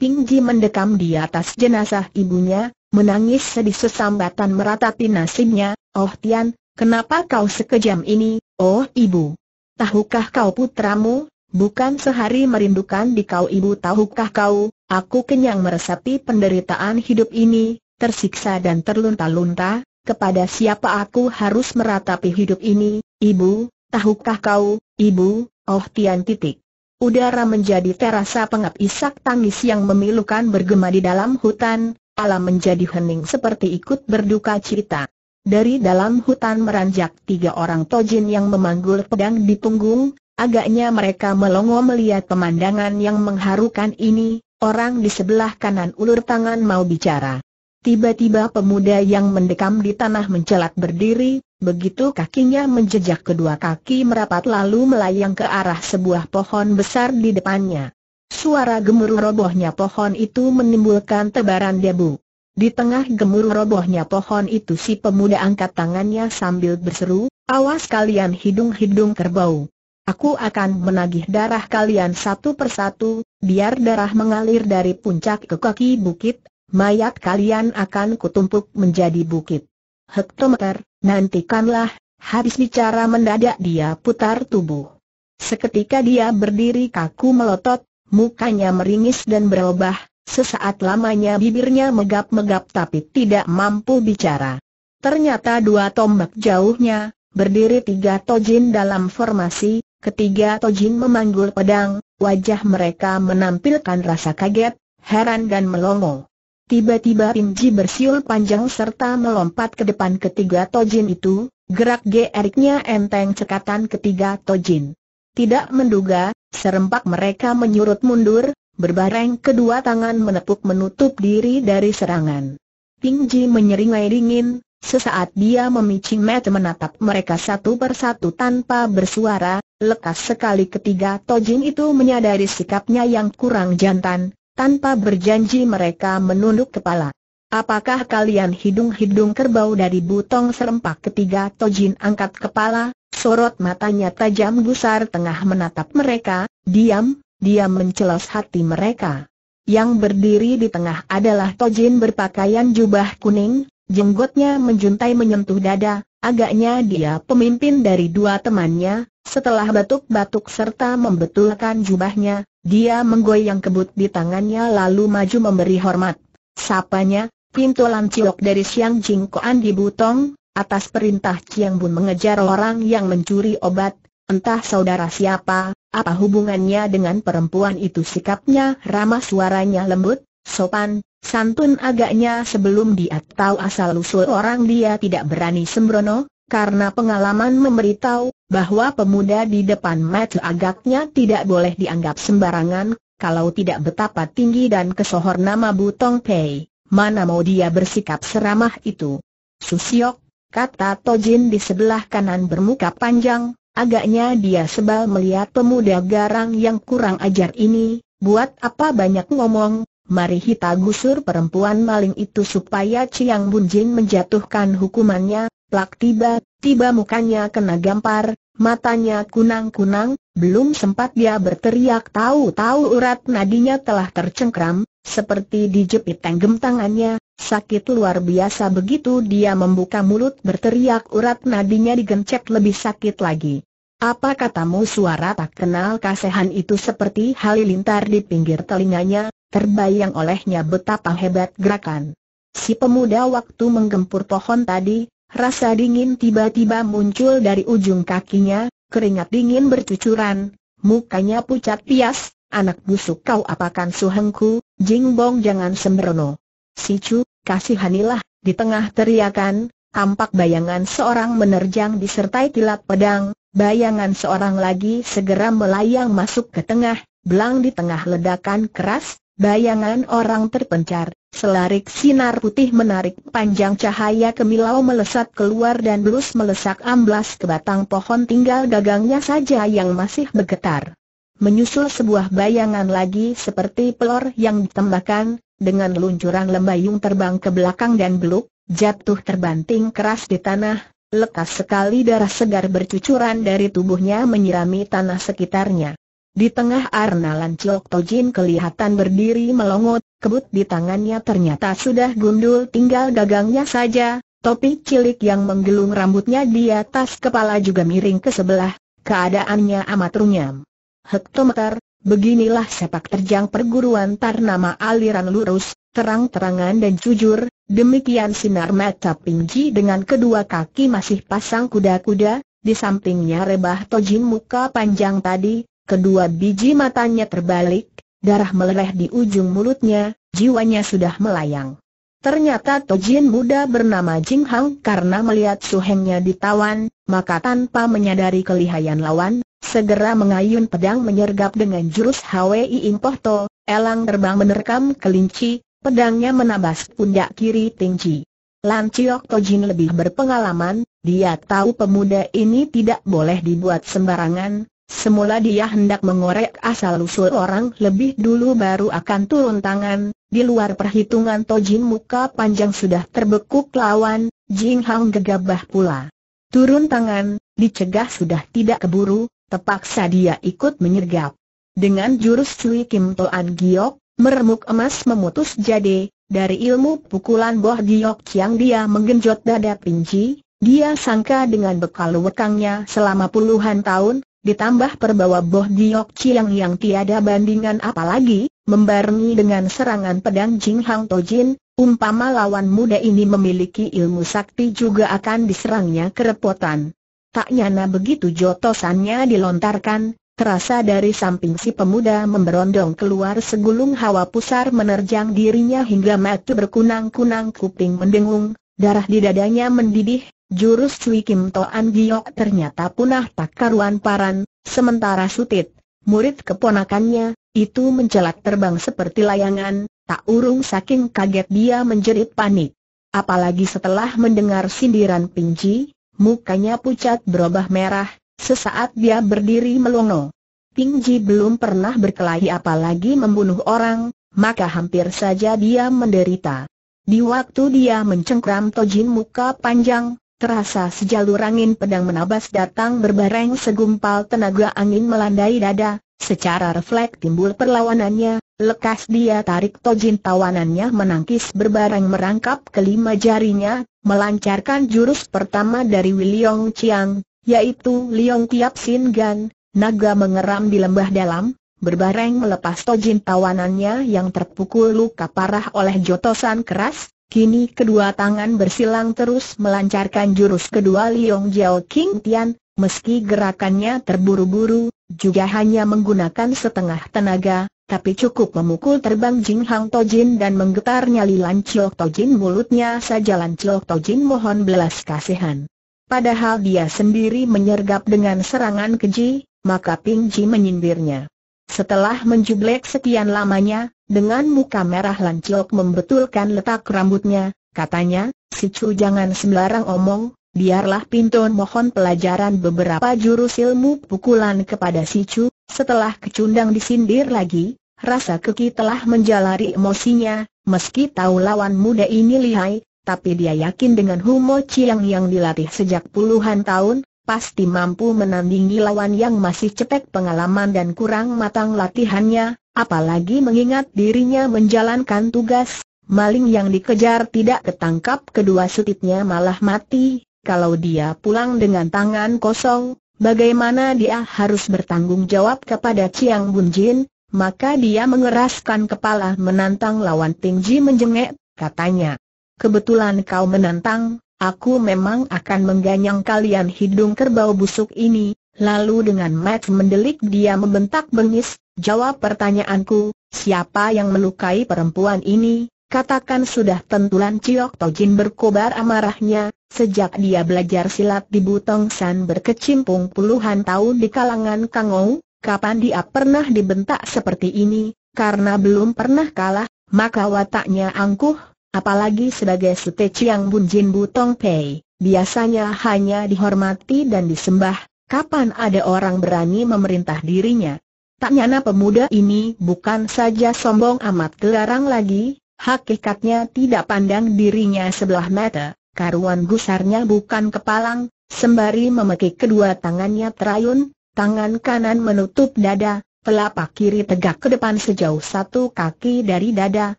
Pinggi mendekam di atas jenazah ibunya, menangis sedih sesambatan meratapi nasibnya, Oh Tian, kenapa kau sekejam ini, oh ibu? Tahukah kau putramu, Bukan sehari merindukan di kau ibu tahukah kau, aku kenyang meresapi penderitaan hidup ini, tersiksa dan terlunta-lunta, kepada siapa aku harus meratapi hidup ini, ibu, tahukah kau, ibu, oh tian titik. Udara menjadi terasa pengap isak tangis yang memilukan bergema di dalam hutan, alam menjadi hening seperti ikut berduka cita. Dari dalam hutan meranjak tiga orang tojin yang memanggul pedang di punggung, agaknya mereka melongo melihat pemandangan yang mengharukan ini, orang di sebelah kanan ulur tangan mau bicara. Tiba-tiba pemuda yang mendekam di tanah mencelat berdiri, begitu kakinya menjejak kedua kaki merapat lalu melayang ke arah sebuah pohon besar di depannya. Suara gemuruh robohnya pohon itu menimbulkan tebaran debu. Di tengah gemuruh robohnya pohon itu si pemuda angkat tangannya sambil berseru, awas kalian hidung-hidung kerbau. Aku akan menagih darah kalian satu persatu, biar darah mengalir dari puncak ke kaki bukit mayat kalian akan kutumpuk menjadi bukit. Hektometer, nantikanlah, habis bicara mendadak dia putar tubuh. Seketika dia berdiri kaku melotot, mukanya meringis dan berubah, sesaat lamanya bibirnya megap-megap tapi tidak mampu bicara. Ternyata dua tombak jauhnya, berdiri tiga tojin dalam formasi, ketiga tojin memanggul pedang, wajah mereka menampilkan rasa kaget, heran dan melongo. Tiba-tiba Ji bersiul panjang serta melompat ke depan ketiga Tojin itu, gerak geriknya enteng cekatan ketiga Tojin. Tidak menduga, serempak mereka menyurut mundur, berbareng kedua tangan menepuk menutup diri dari serangan. Pingji menyeringai dingin, sesaat dia memicing mata menatap mereka satu persatu tanpa bersuara, lekas sekali ketiga Tojin itu menyadari sikapnya yang kurang jantan, tanpa berjanji mereka menunduk kepala. Apakah kalian hidung-hidung kerbau dari butong serempak ketiga Tojin angkat kepala, sorot matanya tajam gusar tengah menatap mereka, diam, dia mencelos hati mereka. Yang berdiri di tengah adalah Tojin berpakaian jubah kuning, jenggotnya menjuntai menyentuh dada, agaknya dia pemimpin dari dua temannya, setelah batuk-batuk serta membetulkan jubahnya, dia menggoyang kebut di tangannya lalu maju memberi hormat. Sapanya, pintu lanciok dari Siang Jingkoan di Butong, atas perintah Chiang Bun mengejar orang yang mencuri obat, entah saudara siapa, apa hubungannya dengan perempuan itu sikapnya ramah suaranya lembut, sopan, santun agaknya sebelum dia tahu asal-usul orang dia tidak berani sembrono, karena pengalaman memberitahu bahwa pemuda di depan mata agaknya tidak boleh dianggap sembarangan, kalau tidak betapa tinggi dan kesohor nama Butong Pei, mana mau dia bersikap seramah itu. Susiok, kata Tojin di sebelah kanan bermuka panjang, agaknya dia sebal melihat pemuda garang yang kurang ajar ini, buat apa banyak ngomong, Mari kita gusur perempuan maling itu supaya Ciang Bunjin menjatuhkan hukumannya, Plak tiba-tiba mukanya kena gampar, matanya kunang-kunang, belum sempat dia berteriak tahu-tahu urat nadinya telah tercengkram, seperti dijepit tenggem tangannya, sakit luar biasa begitu dia membuka mulut berteriak urat nadinya digencet lebih sakit lagi. Apa katamu suara tak kenal kasihan itu seperti halilintar di pinggir telinganya, terbayang olehnya betapa hebat gerakan. Si pemuda waktu menggempur pohon tadi, Rasa dingin tiba-tiba muncul dari ujung kakinya, keringat dingin bercucuran, mukanya pucat pias, anak busuk kau apakan suhengku, jingbong jangan sembrono. Si Chu, kasihanilah, di tengah teriakan, tampak bayangan seorang menerjang disertai kilat pedang, bayangan seorang lagi segera melayang masuk ke tengah, belang di tengah ledakan keras, Bayangan orang terpencar, selarik sinar putih menarik panjang cahaya kemilau melesat keluar dan blus melesak amblas ke batang pohon tinggal gagangnya saja yang masih bergetar. Menyusul sebuah bayangan lagi seperti pelor yang ditembakkan, dengan luncuran lembayung terbang ke belakang dan beluk, jatuh terbanting keras di tanah, lekas sekali darah segar bercucuran dari tubuhnya menyirami tanah sekitarnya. Di tengah arnalan Chok Tojin kelihatan berdiri melongot, kebut di tangannya ternyata sudah gundul tinggal gagangnya saja, topi cilik yang menggelung rambutnya di atas kepala juga miring ke sebelah, keadaannya amat runyam. Hektometer, beginilah sepak terjang perguruan ternama aliran lurus, terang-terangan dan jujur, demikian sinar mata Pingji dengan kedua kaki masih pasang kuda-kuda, di sampingnya rebah tojin muka panjang tadi, kedua biji matanya terbalik, darah meleleh di ujung mulutnya, jiwanya sudah melayang. Ternyata Tojin muda bernama Jing Hang karena melihat suhengnya ditawan, maka tanpa menyadari kelihayan lawan, segera mengayun pedang menyergap dengan jurus Hwi Impohto, elang terbang menerkam kelinci, pedangnya menabas pundak kiri tinggi. Lan Chiok Tojin lebih berpengalaman, dia tahu pemuda ini tidak boleh dibuat sembarangan, Semula dia hendak mengorek asal-usul orang lebih dulu baru akan turun tangan, di luar perhitungan Tojin muka panjang sudah terbekuk lawan, Jing Hang gegabah pula. Turun tangan, dicegah sudah tidak keburu, terpaksa dia ikut menyergap. Dengan jurus Cui Kim Toan Giok, meremuk emas memutus jade, dari ilmu pukulan Boh Giok yang dia menggenjot dada pinci, dia sangka dengan bekal wekangnya selama puluhan tahun, ditambah perbawa Boh Diok ciang yang tiada bandingan apalagi, membarengi dengan serangan pedang Jing Hang Tojin, umpama lawan muda ini memiliki ilmu sakti juga akan diserangnya kerepotan. Tak nyana begitu jotosannya dilontarkan, terasa dari samping si pemuda memberondong keluar segulung hawa pusar menerjang dirinya hingga mati berkunang-kunang kuping mendengung, Darah di dadanya mendidih, jurus Cui Kim Toan Giok ternyata punah tak karuan paran, sementara Sutit, murid keponakannya, itu mencelat terbang seperti layangan, tak urung saking kaget dia menjerit panik. Apalagi setelah mendengar sindiran Pinci, mukanya pucat berubah merah, sesaat dia berdiri melongo. Pingji belum pernah berkelahi apalagi membunuh orang, maka hampir saja dia menderita. Di waktu dia mencengkram Tojin muka panjang, terasa sejalur angin pedang menabas datang berbareng segumpal tenaga angin melandai dada, secara refleks timbul perlawanannya, lekas dia tarik Tojin tawanannya menangkis berbareng merangkap kelima jarinya, melancarkan jurus pertama dari Wiliong Chiang, yaitu Liong Tiap Sin Gan, naga mengeram di lembah dalam, berbareng melepas tojin tawanannya yang terpukul luka parah oleh jotosan keras, kini kedua tangan bersilang terus melancarkan jurus kedua Liong Jiao King Tian, meski gerakannya terburu-buru, juga hanya menggunakan setengah tenaga, tapi cukup memukul terbang Jing Hang Tojin dan menggetar nyali Lan Tojin mulutnya saja Lan Tojin mohon belas kasihan. Padahal dia sendiri menyergap dengan serangan keji, maka Ping Ji menyindirnya. Setelah menjublek sekian lamanya, dengan muka merah lancok membetulkan letak rambutnya, katanya, si Chu jangan sembarang omong, biarlah Pinton mohon pelajaran beberapa jurus ilmu pukulan kepada si Chu, setelah kecundang disindir lagi, rasa keki telah menjalari emosinya, meski tahu lawan muda ini lihai, tapi dia yakin dengan Humo Chiang yang dilatih sejak puluhan tahun, pasti mampu menandingi lawan yang masih cepek pengalaman dan kurang matang latihannya, apalagi mengingat dirinya menjalankan tugas, maling yang dikejar tidak ketangkap kedua sutitnya malah mati, kalau dia pulang dengan tangan kosong, bagaimana dia harus bertanggung jawab kepada Chiang Bun Jin, maka dia mengeraskan kepala menantang lawan Ting Ji menjengek, katanya. Kebetulan kau menantang, Aku memang akan mengganyang kalian hidung kerbau busuk ini, lalu dengan mat mendelik dia membentak bengis, jawab pertanyaanku, siapa yang melukai perempuan ini? Katakan sudah tentulan Ciok Tojin berkobar amarahnya, sejak dia belajar silat di Butong San berkecimpung puluhan tahun di kalangan Kangou, kapan dia pernah dibentak seperti ini, karena belum pernah kalah, maka wataknya angkuh, Apalagi sebagai Suteciang Bunjin Butong Pei, biasanya hanya dihormati dan disembah, kapan ada orang berani memerintah dirinya? Tak nyana pemuda ini bukan saja sombong amat gelarang lagi, hakikatnya tidak pandang dirinya sebelah mata, karuan gusarnya bukan kepalang, sembari memekik kedua tangannya terayun, tangan kanan menutup dada, telapak kiri tegak ke depan sejauh satu kaki dari dada,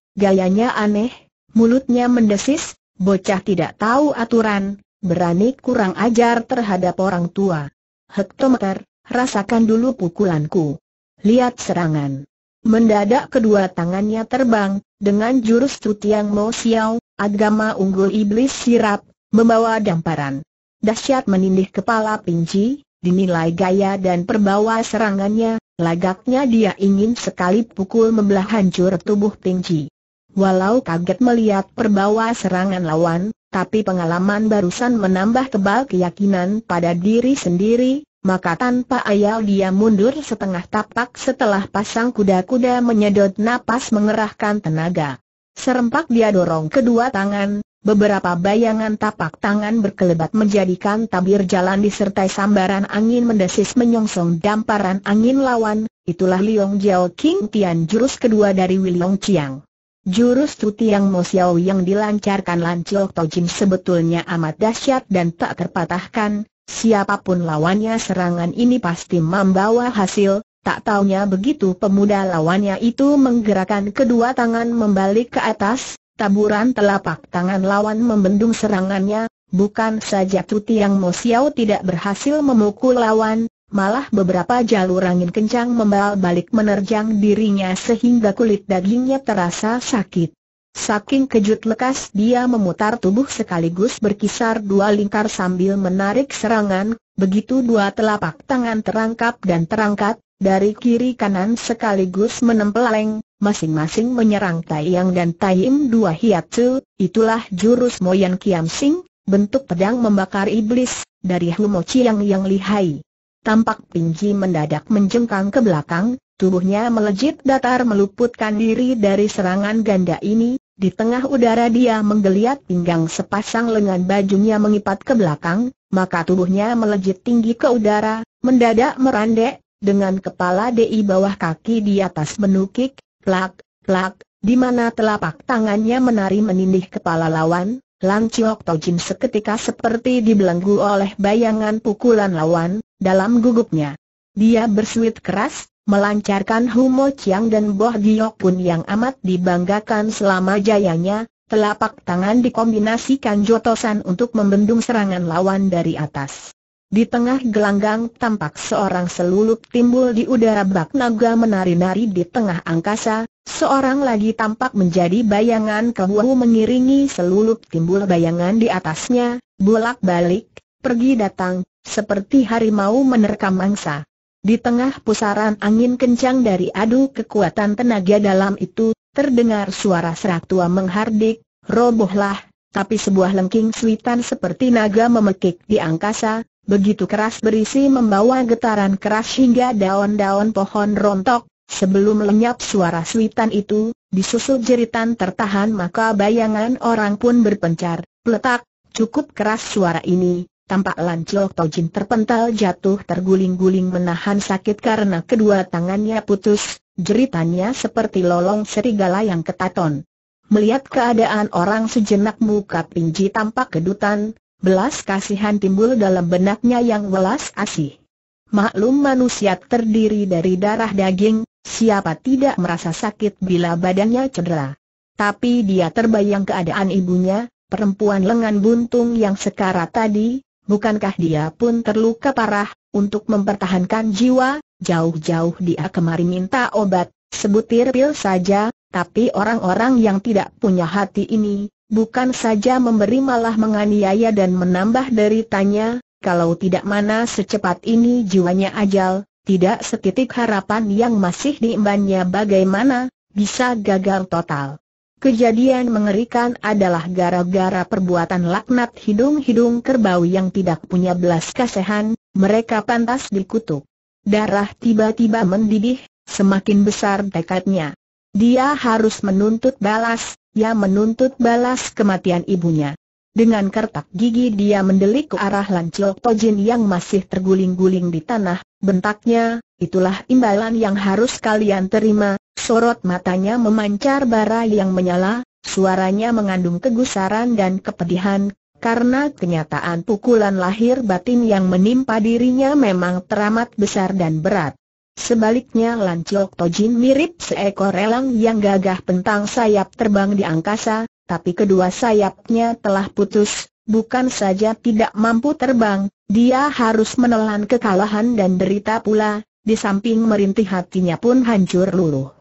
gayanya aneh, mulutnya mendesis, bocah tidak tahu aturan, berani kurang ajar terhadap orang tua. Hektometer, rasakan dulu pukulanku. Lihat serangan. Mendadak kedua tangannya terbang, dengan jurus Tutiang Mo Xiao, agama unggul iblis sirap, membawa damparan. Dahsyat menindih kepala Pinci, dinilai gaya dan perbawa serangannya, lagaknya dia ingin sekali pukul membelah hancur tubuh Pinci. Walau kaget melihat perbawa serangan lawan, tapi pengalaman barusan menambah tebal keyakinan pada diri sendiri, maka tanpa ayal dia mundur setengah tapak setelah pasang kuda-kuda menyedot napas mengerahkan tenaga. Serempak dia dorong kedua tangan, Beberapa bayangan tapak tangan berkelebat menjadikan tabir jalan disertai sambaran angin mendesis menyongsong damparan angin lawan, itulah Liong Jiao King Tian jurus kedua dari Wiliong Chiang. Jurus Tutiang Mo Xiao yang dilancarkan Lan Chiok Tojin sebetulnya amat dahsyat dan tak terpatahkan, siapapun lawannya serangan ini pasti membawa hasil, tak taunya begitu pemuda lawannya itu menggerakkan kedua tangan membalik ke atas, taburan telapak tangan lawan membendung serangannya, bukan saja Tutiang Mo Xiao tidak berhasil memukul lawan, malah beberapa jalur angin kencang membal balik menerjang dirinya sehingga kulit dagingnya terasa sakit. Saking kejut lekas dia memutar tubuh sekaligus berkisar dua lingkar sambil menarik serangan, begitu dua telapak tangan terangkap dan terangkat, dari kiri kanan sekaligus menempeleng, masing-masing menyerang Taiyang dan Taiim dua hiatsu, itulah jurus Moyan Kiam Sing, bentuk pedang membakar iblis, dari Humo Chiang yang lihai. Tampak Pinky mendadak menjengkang ke belakang, tubuhnya melejit datar meluputkan diri dari serangan ganda ini, di tengah udara dia menggeliat pinggang sepasang lengan bajunya mengipat ke belakang, maka tubuhnya melejit tinggi ke udara, mendadak merandek, dengan kepala di bawah kaki di atas menukik, plak, plak, di mana telapak tangannya menari menindih kepala lawan, Lang Chiok Tau Jin seketika seperti dibelenggu oleh bayangan pukulan lawan, dalam gugupnya. Dia bersuit keras, melancarkan Humo Chiang dan Boh Giok pun yang amat dibanggakan selama jayanya, telapak tangan dikombinasikan jotosan untuk membendung serangan lawan dari atas. Di tengah gelanggang tampak seorang selulup timbul di udara bak naga menari-nari di tengah angkasa, seorang lagi tampak menjadi bayangan kehuau mengiringi selulup timbul bayangan di atasnya, bolak-balik, pergi datang, seperti harimau menerkam mangsa. Di tengah pusaran angin kencang dari adu kekuatan tenaga dalam itu, terdengar suara serak tua menghardik, robohlah, tapi sebuah lengking suitan seperti naga memekik di angkasa, begitu keras berisi membawa getaran keras hingga daun-daun pohon rontok, sebelum lenyap suara suitan itu, disusul jeritan tertahan maka bayangan orang pun berpencar, letak cukup keras suara ini, tampak Lanclok Tojin terpental jatuh terguling-guling menahan sakit karena kedua tangannya putus, jeritannya seperti lolong serigala yang ketaton. Melihat keadaan orang sejenak muka Pinji tampak kedutan, belas kasihan timbul dalam benaknya yang welas asih. Maklum manusia terdiri dari darah daging, siapa tidak merasa sakit bila badannya cedera. Tapi dia terbayang keadaan ibunya, perempuan lengan buntung yang sekarat tadi, bukankah dia pun terluka parah, untuk mempertahankan jiwa, jauh-jauh dia kemari minta obat, sebutir pil saja, tapi orang-orang yang tidak punya hati ini, Bukan saja memberi malah menganiaya dan menambah deritanya, kalau tidak mana secepat ini jiwanya ajal, tidak setitik harapan yang masih diimbannya bagaimana, bisa gagal total. Kejadian mengerikan adalah gara-gara perbuatan laknat hidung-hidung kerbau yang tidak punya belas kasihan, mereka pantas dikutuk. Darah tiba-tiba mendidih, semakin besar tekadnya. Dia harus menuntut balas, ia menuntut balas kematian ibunya. Dengan kertak gigi dia mendelik ke arah Lancil Tojin yang masih terguling-guling di tanah, bentaknya, itulah imbalan yang harus kalian terima, sorot matanya memancar bara yang menyala, suaranya mengandung kegusaran dan kepedihan, karena kenyataan pukulan lahir batin yang menimpa dirinya memang teramat besar dan berat. Sebaliknya Lan Chiok Tojin mirip seekor elang yang gagah pentang sayap terbang di angkasa, tapi kedua sayapnya telah putus, bukan saja tidak mampu terbang, dia harus menelan kekalahan dan derita pula, di samping merintih hatinya pun hancur luluh.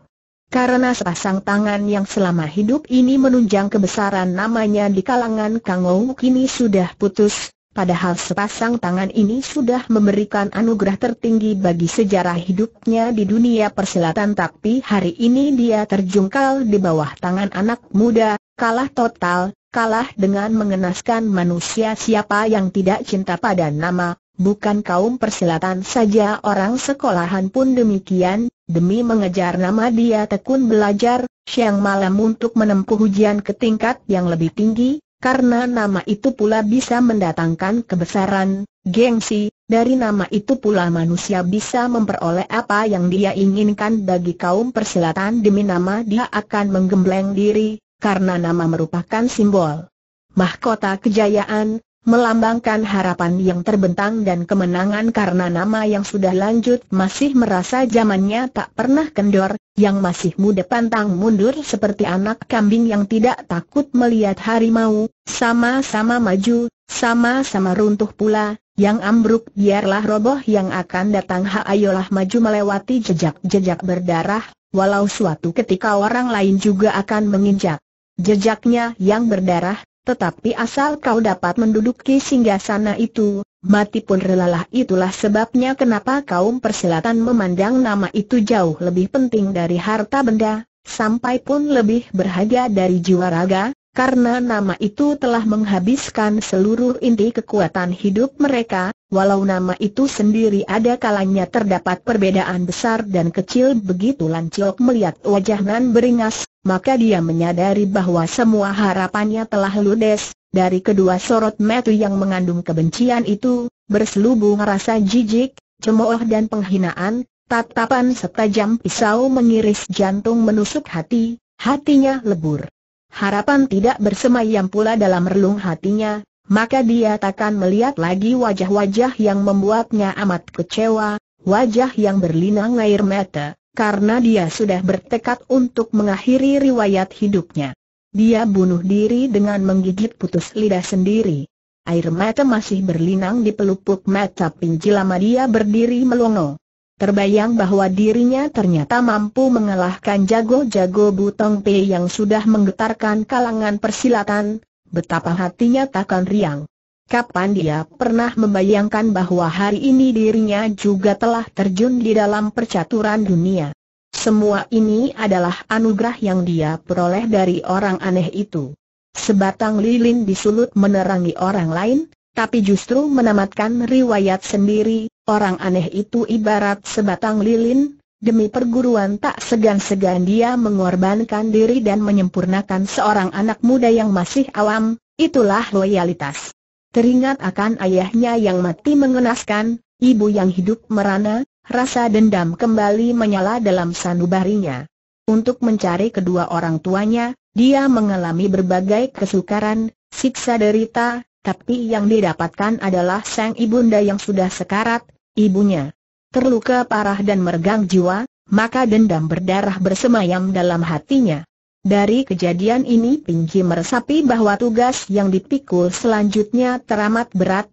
Karena sepasang tangan yang selama hidup ini menunjang kebesaran namanya di kalangan Kangou kini sudah putus, Padahal sepasang tangan ini sudah memberikan anugerah tertinggi bagi sejarah hidupnya di dunia persilatan tapi hari ini dia terjungkal di bawah tangan anak muda, kalah total, kalah dengan mengenaskan manusia siapa yang tidak cinta pada nama, bukan kaum persilatan saja orang sekolahan pun demikian, demi mengejar nama dia tekun belajar, siang malam untuk menempuh ujian ke tingkat yang lebih tinggi, karena nama itu pula bisa mendatangkan kebesaran, gengsi, dari nama itu pula manusia bisa memperoleh apa yang dia inginkan bagi kaum persilatan demi nama dia akan menggembleng diri, karena nama merupakan simbol mahkota kejayaan, melambangkan harapan yang terbentang dan kemenangan karena nama yang sudah lanjut masih merasa zamannya tak pernah kendor, yang masih muda pantang mundur seperti anak kambing yang tidak takut melihat harimau, sama-sama maju, sama-sama runtuh pula, yang ambruk biarlah roboh yang akan datang ha ayolah maju melewati jejak-jejak berdarah, walau suatu ketika orang lain juga akan menginjak jejaknya yang berdarah, tetapi asal kau dapat menduduki singgah sana itu, mati pun relalah itulah sebabnya kenapa kaum persilatan memandang nama itu jauh lebih penting dari harta benda, sampai pun lebih berharga dari jiwa raga, karena nama itu telah menghabiskan seluruh inti kekuatan hidup mereka, walau nama itu sendiri ada kalanya terdapat perbedaan besar dan kecil begitu Lanciok melihat wajah Nan beringas, maka dia menyadari bahwa semua harapannya telah ludes, dari kedua sorot metu yang mengandung kebencian itu, berselubung rasa jijik, cemooh dan penghinaan, tatapan setajam pisau mengiris jantung menusuk hati, hatinya lebur. Harapan tidak bersemayam pula dalam relung hatinya, maka dia takkan melihat lagi wajah-wajah yang membuatnya amat kecewa, wajah yang berlinang air mata, karena dia sudah bertekad untuk mengakhiri riwayat hidupnya. Dia bunuh diri dengan menggigit putus lidah sendiri. Air mata masih berlinang di pelupuk mata Pinji lama dia berdiri melongo. Terbayang bahwa dirinya ternyata mampu mengalahkan jago-jago Butong Pe yang sudah menggetarkan kalangan persilatan, betapa hatinya takkan riang. Kapan dia pernah membayangkan bahwa hari ini dirinya juga telah terjun di dalam percaturan dunia. Semua ini adalah anugerah yang dia peroleh dari orang aneh itu. Sebatang lilin disulut menerangi orang lain, tapi justru menamatkan riwayat sendiri, Orang aneh itu ibarat sebatang lilin, demi perguruan tak segan-segan dia mengorbankan diri dan menyempurnakan seorang anak muda yang masih awam, itulah loyalitas. Teringat akan ayahnya yang mati mengenaskan, ibu yang hidup merana, rasa dendam kembali menyala dalam sanubarinya. Untuk mencari kedua orang tuanya, dia mengalami berbagai kesukaran, siksa derita, tapi yang didapatkan adalah sang ibunda yang sudah sekarat, ibunya, terluka parah dan meregang jiwa, maka dendam berdarah bersemayam dalam hatinya. Dari kejadian ini Pinky meresapi bahwa tugas yang dipikul selanjutnya teramat berat,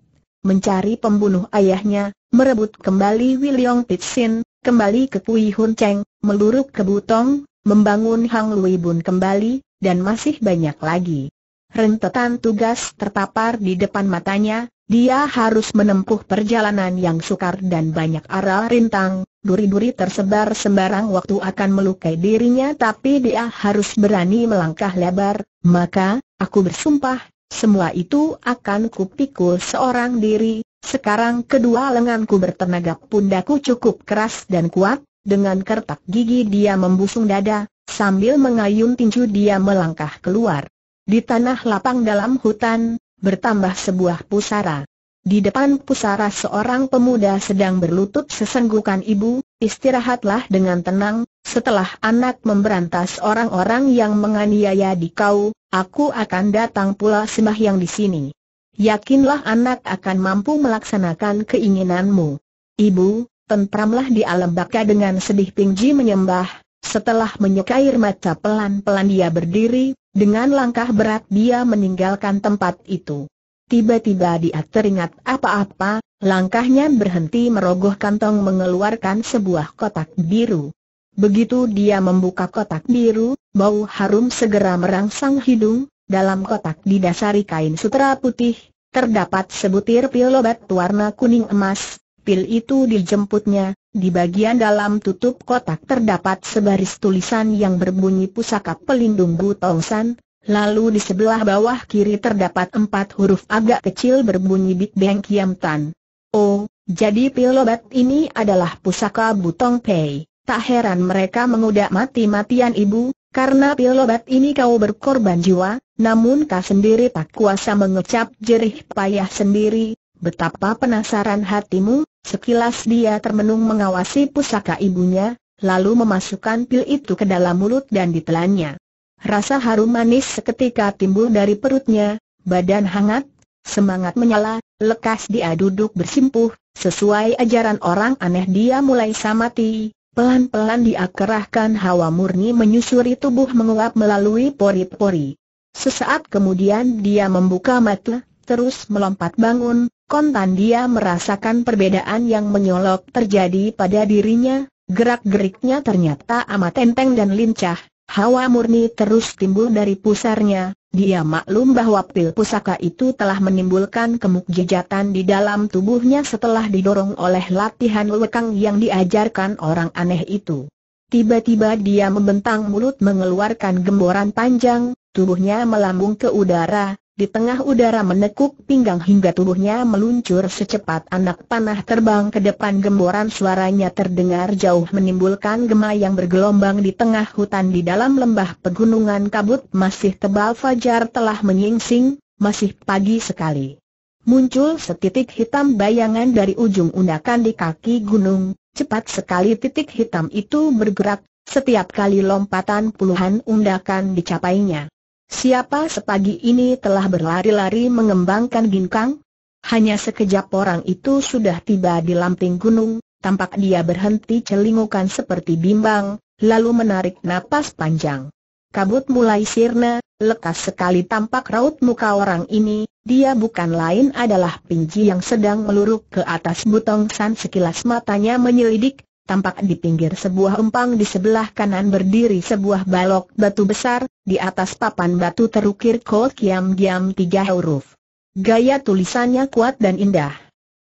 mencari pembunuh ayahnya, merebut kembali William Pitsin, kembali ke Pui Hun Cheng, meluruk ke Butong, membangun Hang Lui Bun kembali, dan masih banyak lagi. Rentetan tugas terpapar di depan matanya, dia harus menempuh perjalanan yang sukar dan banyak arah rintang, duri-duri tersebar sembarang waktu akan melukai dirinya tapi dia harus berani melangkah lebar, maka, aku bersumpah, semua itu akan kupikul seorang diri, sekarang kedua lenganku bertenaga pundaku cukup keras dan kuat, dengan kertak gigi dia membusung dada, sambil mengayun tinju dia melangkah keluar. Di tanah lapang dalam hutan, bertambah sebuah pusara. Di depan pusara seorang pemuda sedang berlutut sesenggukan ibu, istirahatlah dengan tenang, setelah anak memberantas orang-orang yang menganiaya di kau, aku akan datang pula sembahyang di sini. Yakinlah anak akan mampu melaksanakan keinginanmu. Ibu, tentramlah di alam baka dengan sedih Pingji menyembah, setelah menyeka air mata pelan-pelan dia berdiri, dengan langkah berat dia meninggalkan tempat itu. Tiba-tiba dia teringat apa-apa, langkahnya berhenti merogoh kantong mengeluarkan sebuah kotak biru. Begitu dia membuka kotak biru, bau harum segera merangsang hidung, dalam kotak didasari kain sutra putih, terdapat sebutir pil obat warna kuning emas, pil itu dijemputnya, di bagian dalam tutup kotak terdapat sebaris tulisan yang berbunyi pusaka pelindung Bu San, lalu di sebelah bawah kiri terdapat empat huruf agak kecil berbunyi Big Bang Kiam Tan. Oh, jadi pilobat ini adalah pusaka Bu Pei. Tak heran mereka mengudak mati-matian ibu, karena pilobat ini kau berkorban jiwa, namun kau sendiri tak kuasa mengecap jerih payah sendiri, betapa penasaran hatimu, Sekilas dia termenung mengawasi pusaka ibunya, lalu memasukkan pil itu ke dalam mulut dan ditelannya. Rasa harum manis seketika timbul dari perutnya, badan hangat, semangat menyala, lekas dia duduk bersimpuh, sesuai ajaran orang aneh dia mulai samati, pelan-pelan dia kerahkan hawa murni menyusuri tubuh menguap melalui pori-pori. Sesaat kemudian dia membuka mata, terus melompat bangun, kontan dia merasakan perbedaan yang menyolok terjadi pada dirinya, gerak-geriknya ternyata amat enteng dan lincah, hawa murni terus timbul dari pusarnya, dia maklum bahwa pil pusaka itu telah menimbulkan kemukjijatan di dalam tubuhnya setelah didorong oleh latihan lekang yang diajarkan orang aneh itu. Tiba-tiba dia membentang mulut mengeluarkan gemboran panjang, tubuhnya melambung ke udara, di tengah udara menekuk pinggang hingga tubuhnya meluncur secepat anak panah terbang ke depan gemboran suaranya terdengar jauh menimbulkan gema yang bergelombang di tengah hutan di dalam lembah pegunungan kabut masih tebal fajar telah menyingsing, masih pagi sekali. Muncul setitik hitam bayangan dari ujung undakan di kaki gunung, cepat sekali titik hitam itu bergerak, setiap kali lompatan puluhan undakan dicapainya. Siapa sepagi ini telah berlari-lari mengembangkan ginkang? Hanya sekejap orang itu sudah tiba di lamping gunung, tampak dia berhenti celingukan seperti bimbang, lalu menarik napas panjang. Kabut mulai sirna, lekas sekali tampak raut muka orang ini, dia bukan lain adalah Pinji yang sedang meluruk ke atas butong san sekilas matanya menyelidik, tampak di pinggir sebuah empang di sebelah kanan berdiri sebuah balok batu besar, di atas papan batu terukir kol kiam-kiam tiga huruf. Gaya tulisannya kuat dan indah.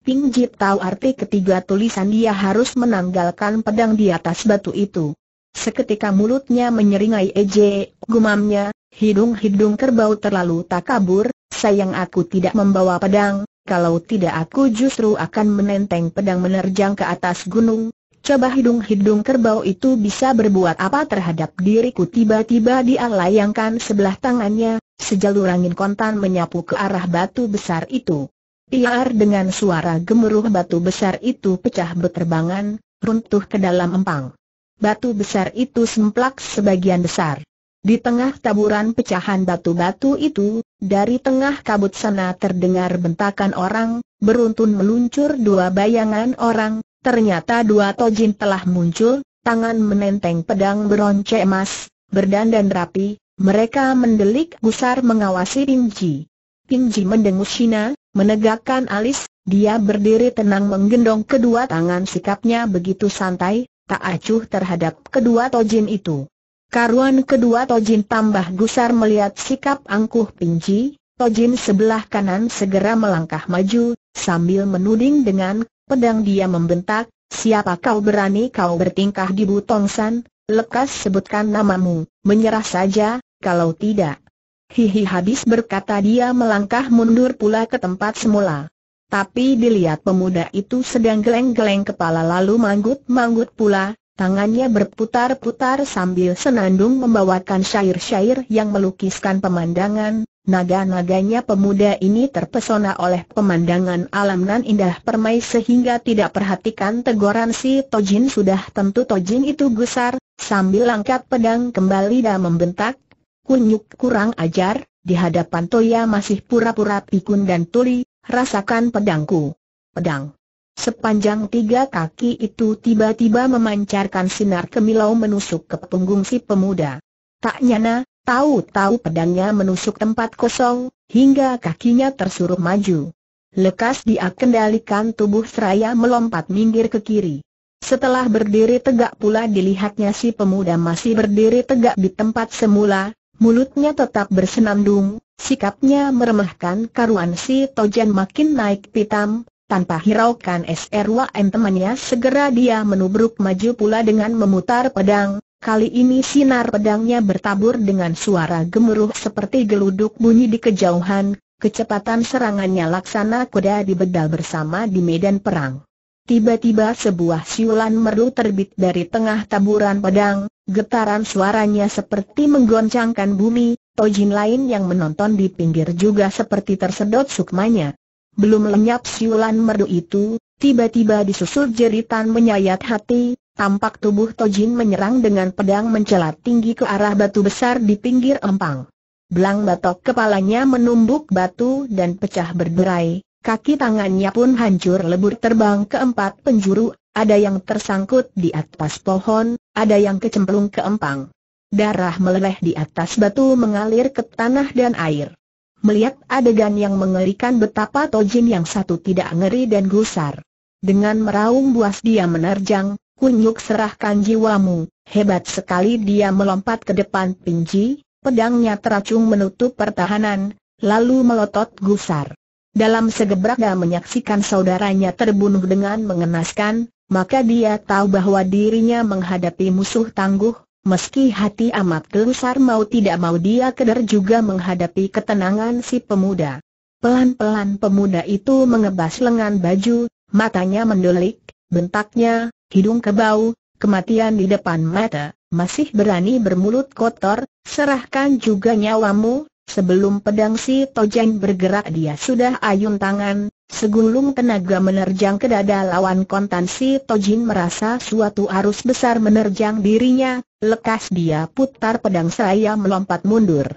Ping Jip tahu arti ketiga tulisan dia harus menanggalkan pedang di atas batu itu. Seketika mulutnya menyeringai ej, gumamnya, hidung-hidung kerbau terlalu tak kabur. sayang aku tidak membawa pedang, kalau tidak aku justru akan menenteng pedang menerjang ke atas gunung, Coba hidung-hidung kerbau itu bisa berbuat apa terhadap diriku tiba-tiba dia layangkan sebelah tangannya, sejalur angin kontan menyapu ke arah batu besar itu. Piar dengan suara gemuruh batu besar itu pecah berterbangan, runtuh ke dalam empang. Batu besar itu semplak sebagian besar. Di tengah taburan pecahan batu-batu itu, dari tengah kabut sana terdengar bentakan orang, beruntun meluncur dua bayangan orang, Ternyata dua tojin telah muncul, tangan menenteng pedang beronce emas, berdandan rapi, mereka mendelik gusar mengawasi Pinji. Pinji mendengus Shina, menegakkan alis, dia berdiri tenang menggendong kedua tangan sikapnya begitu santai, tak acuh terhadap kedua tojin itu. Karuan kedua Tojin tambah gusar melihat sikap angkuh Pinji, Tojin sebelah kanan segera melangkah maju, sambil menuding dengan Pedang dia membentak, siapa kau berani kau bertingkah di Butongsan, lekas sebutkan namamu, menyerah saja, kalau tidak. Hihi habis berkata dia melangkah mundur pula ke tempat semula. Tapi dilihat pemuda itu sedang geleng-geleng kepala lalu manggut-manggut pula, tangannya berputar-putar sambil senandung membawakan syair-syair yang melukiskan pemandangan, Naga-naganya pemuda ini terpesona oleh pemandangan alam nan indah permai sehingga tidak perhatikan teguran si Tojin sudah tentu Tojin itu gusar, sambil angkat pedang kembali dan membentak, kunyuk kurang ajar, di hadapan Toya masih pura-pura pikun dan tuli, rasakan pedangku. Pedang. Sepanjang tiga kaki itu tiba-tiba memancarkan sinar kemilau menusuk ke punggung si pemuda. Tak nyana, Tahu-tahu pedangnya menusuk tempat kosong, hingga kakinya tersuruh maju. Lekas dia kendalikan tubuh seraya melompat minggir ke kiri. Setelah berdiri tegak pula dilihatnya si pemuda masih berdiri tegak di tempat semula, mulutnya tetap bersenandung, sikapnya meremehkan karuan si Tojan makin naik pitam, tanpa hiraukan SRWM temannya segera dia menubruk maju pula dengan memutar pedang, Kali ini sinar pedangnya bertabur dengan suara gemuruh seperti geluduk bunyi di kejauhan, kecepatan serangannya laksana kuda di bedal bersama di medan perang. Tiba-tiba sebuah siulan merdu terbit dari tengah taburan pedang, getaran suaranya seperti menggoncangkan bumi, tojin lain yang menonton di pinggir juga seperti tersedot sukmanya. Belum lenyap siulan merdu itu, tiba-tiba disusul jeritan menyayat hati, tampak tubuh Tojin menyerang dengan pedang mencelat tinggi ke arah batu besar di pinggir empang. Belang batok kepalanya menumbuk batu dan pecah berderai, kaki tangannya pun hancur lebur terbang ke empat penjuru, ada yang tersangkut di atas pohon, ada yang kecemplung ke empang. Darah meleleh di atas batu mengalir ke tanah dan air. Melihat adegan yang mengerikan betapa Tojin yang satu tidak ngeri dan gusar. Dengan meraung buas dia menerjang, kunyuk serahkan jiwamu. Hebat sekali dia melompat ke depan pinji, pedangnya teracung menutup pertahanan, lalu melotot gusar. Dalam dia menyaksikan saudaranya terbunuh dengan mengenaskan, maka dia tahu bahwa dirinya menghadapi musuh tangguh, meski hati amat gelusar mau tidak mau dia keder juga menghadapi ketenangan si pemuda. Pelan-pelan pemuda itu mengebas lengan baju, matanya mendelik, Bentaknya, hidung kebau, kematian di depan mata, masih berani bermulut kotor, serahkan juga nyawamu, sebelum pedang si Tojeng bergerak dia sudah ayun tangan, segulung tenaga menerjang ke dada lawan kontan si Tojin merasa suatu arus besar menerjang dirinya, lekas dia putar pedang seraya melompat mundur.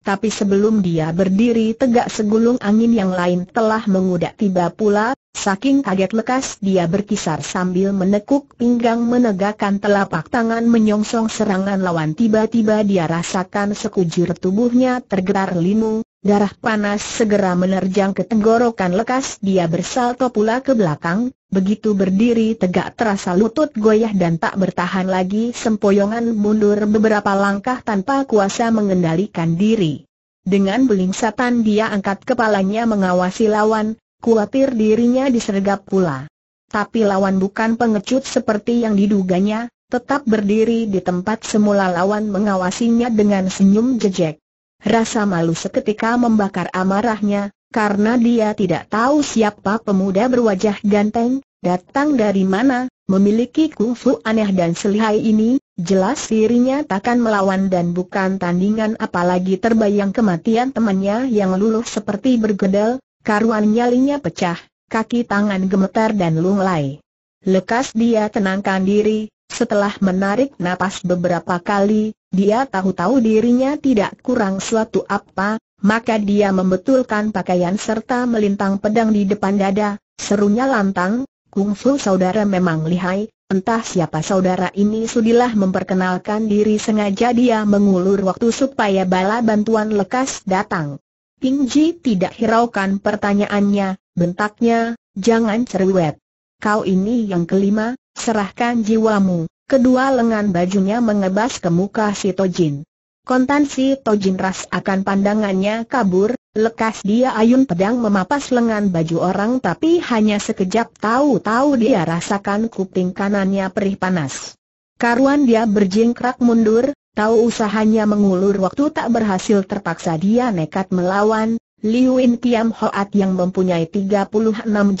Tapi sebelum dia berdiri tegak segulung angin yang lain telah mengudak tiba pula, saking kaget lekas dia berkisar sambil menekuk pinggang menegakkan telapak tangan menyongsong serangan lawan tiba-tiba dia rasakan sekujur tubuhnya tergerar limu, darah panas segera menerjang ke tenggorokan lekas dia bersalto pula ke belakang, Begitu berdiri tegak terasa lutut goyah dan tak bertahan lagi sempoyongan mundur beberapa langkah tanpa kuasa mengendalikan diri. Dengan belingsatan dia angkat kepalanya mengawasi lawan, khawatir dirinya disergap pula. Tapi lawan bukan pengecut seperti yang diduganya, tetap berdiri di tempat semula lawan mengawasinya dengan senyum jejek. Rasa malu seketika membakar amarahnya, karena dia tidak tahu siapa pemuda berwajah ganteng, datang dari mana, memiliki kungfu aneh dan selihai ini, jelas dirinya takkan melawan dan bukan tandingan apalagi terbayang kematian temannya yang luluh seperti bergedel, karuan nyalinya pecah, kaki tangan gemetar dan lunglai. Lekas dia tenangkan diri, setelah menarik napas beberapa kali, dia tahu-tahu dirinya tidak kurang suatu apa, maka dia membetulkan pakaian serta melintang pedang di depan dada, serunya lantang, kungfu saudara memang lihai, entah siapa saudara ini sudilah memperkenalkan diri sengaja dia mengulur waktu supaya bala bantuan lekas datang. Ji tidak hiraukan pertanyaannya, bentaknya, jangan cerewet. Kau ini yang kelima, serahkan jiwamu. Kedua lengan bajunya mengebas ke muka si Tojin. Kontan si Tojin ras akan pandangannya kabur, lekas dia ayun pedang memapas lengan baju orang tapi hanya sekejap tahu-tahu dia rasakan kuping kanannya perih panas. Karuan dia berjingkrak mundur, tahu usahanya mengulur waktu tak berhasil terpaksa dia nekat melawan, Liuin Kiam Hoat yang mempunyai 36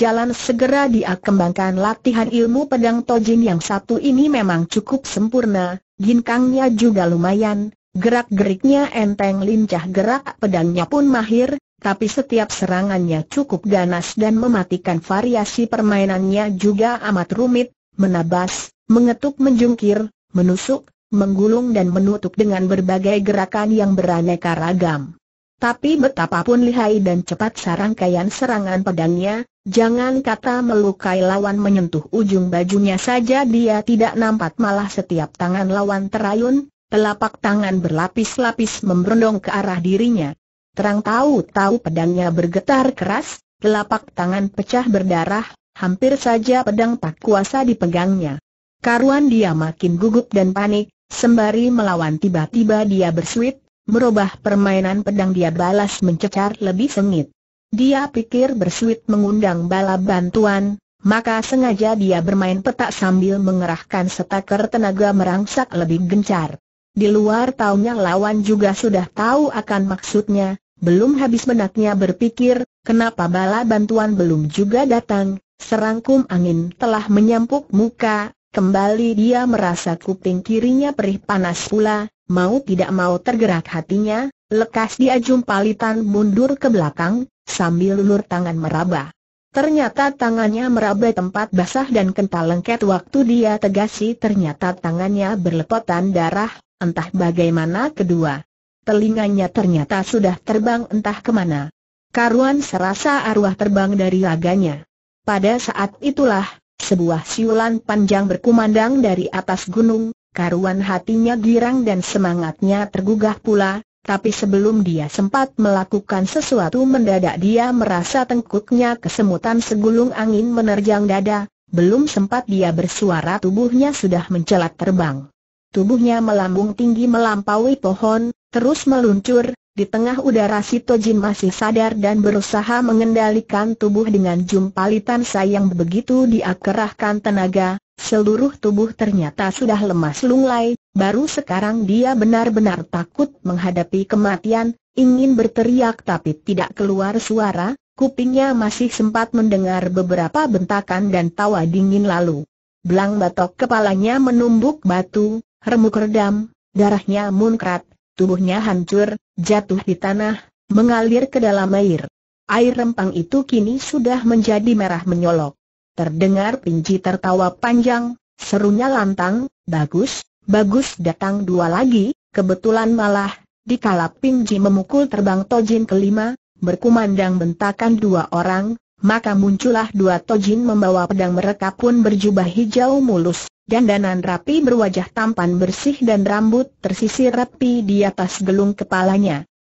jalan segera dia kembangkan latihan ilmu pedang Tojin yang satu ini memang cukup sempurna, ginkangnya juga lumayan, gerak-geriknya enteng lincah gerak pedangnya pun mahir, tapi setiap serangannya cukup ganas dan mematikan variasi permainannya juga amat rumit, menabas, mengetuk menjungkir, menusuk, menggulung dan menutup dengan berbagai gerakan yang beraneka ragam. Tapi betapapun lihai dan cepat sarangkaian serangan pedangnya, jangan kata melukai lawan menyentuh ujung bajunya saja dia tidak nampak malah setiap tangan lawan terayun, telapak tangan berlapis-lapis memberondong ke arah dirinya. Terang tahu-tahu pedangnya bergetar keras, telapak tangan pecah berdarah, hampir saja pedang tak kuasa dipegangnya. Karuan dia makin gugup dan panik, sembari melawan tiba-tiba dia bersuit, Merubah permainan pedang dia balas mencecar lebih sengit. Dia pikir bersuit mengundang bala bantuan, maka sengaja dia bermain petak sambil mengerahkan setaker tenaga merangsak lebih gencar. Di luar taunya lawan juga sudah tahu akan maksudnya, belum habis benaknya berpikir, kenapa bala bantuan belum juga datang, serangkum angin telah menyampuk muka, kembali dia merasa kuping kirinya perih panas pula, mau tidak mau tergerak hatinya, lekas dia jumpalitan mundur ke belakang, sambil lulur tangan meraba. Ternyata tangannya meraba tempat basah dan kental lengket waktu dia tegasi ternyata tangannya berlepotan darah, entah bagaimana kedua. Telinganya ternyata sudah terbang entah kemana. Karuan serasa arwah terbang dari laganya. Pada saat itulah, sebuah siulan panjang berkumandang dari atas gunung, karuan hatinya girang dan semangatnya tergugah pula, tapi sebelum dia sempat melakukan sesuatu mendadak dia merasa tengkuknya kesemutan segulung angin menerjang dada, belum sempat dia bersuara tubuhnya sudah mencelat terbang. Tubuhnya melambung tinggi melampaui pohon, terus meluncur, di tengah udara Sito Jin masih sadar dan berusaha mengendalikan tubuh dengan jumpalitan sayang begitu diakerahkan tenaga, seluruh tubuh ternyata sudah lemas lunglai, baru sekarang dia benar-benar takut menghadapi kematian, ingin berteriak tapi tidak keluar suara, kupingnya masih sempat mendengar beberapa bentakan dan tawa dingin lalu. Belang batok kepalanya menumbuk batu, remuk redam, darahnya munkrat, tubuhnya hancur, jatuh di tanah, mengalir ke dalam air. Air rempang itu kini sudah menjadi merah menyolok. Terdengar pinji tertawa panjang, serunya lantang, bagus, bagus datang dua lagi, kebetulan malah, dikala pinji memukul terbang tojin kelima, berkumandang bentakan dua orang, maka muncullah dua tojin membawa pedang mereka pun berjubah hijau mulus, danan rapi berwajah tampan bersih dan rambut tersisir rapi di atas gelung kepalanya.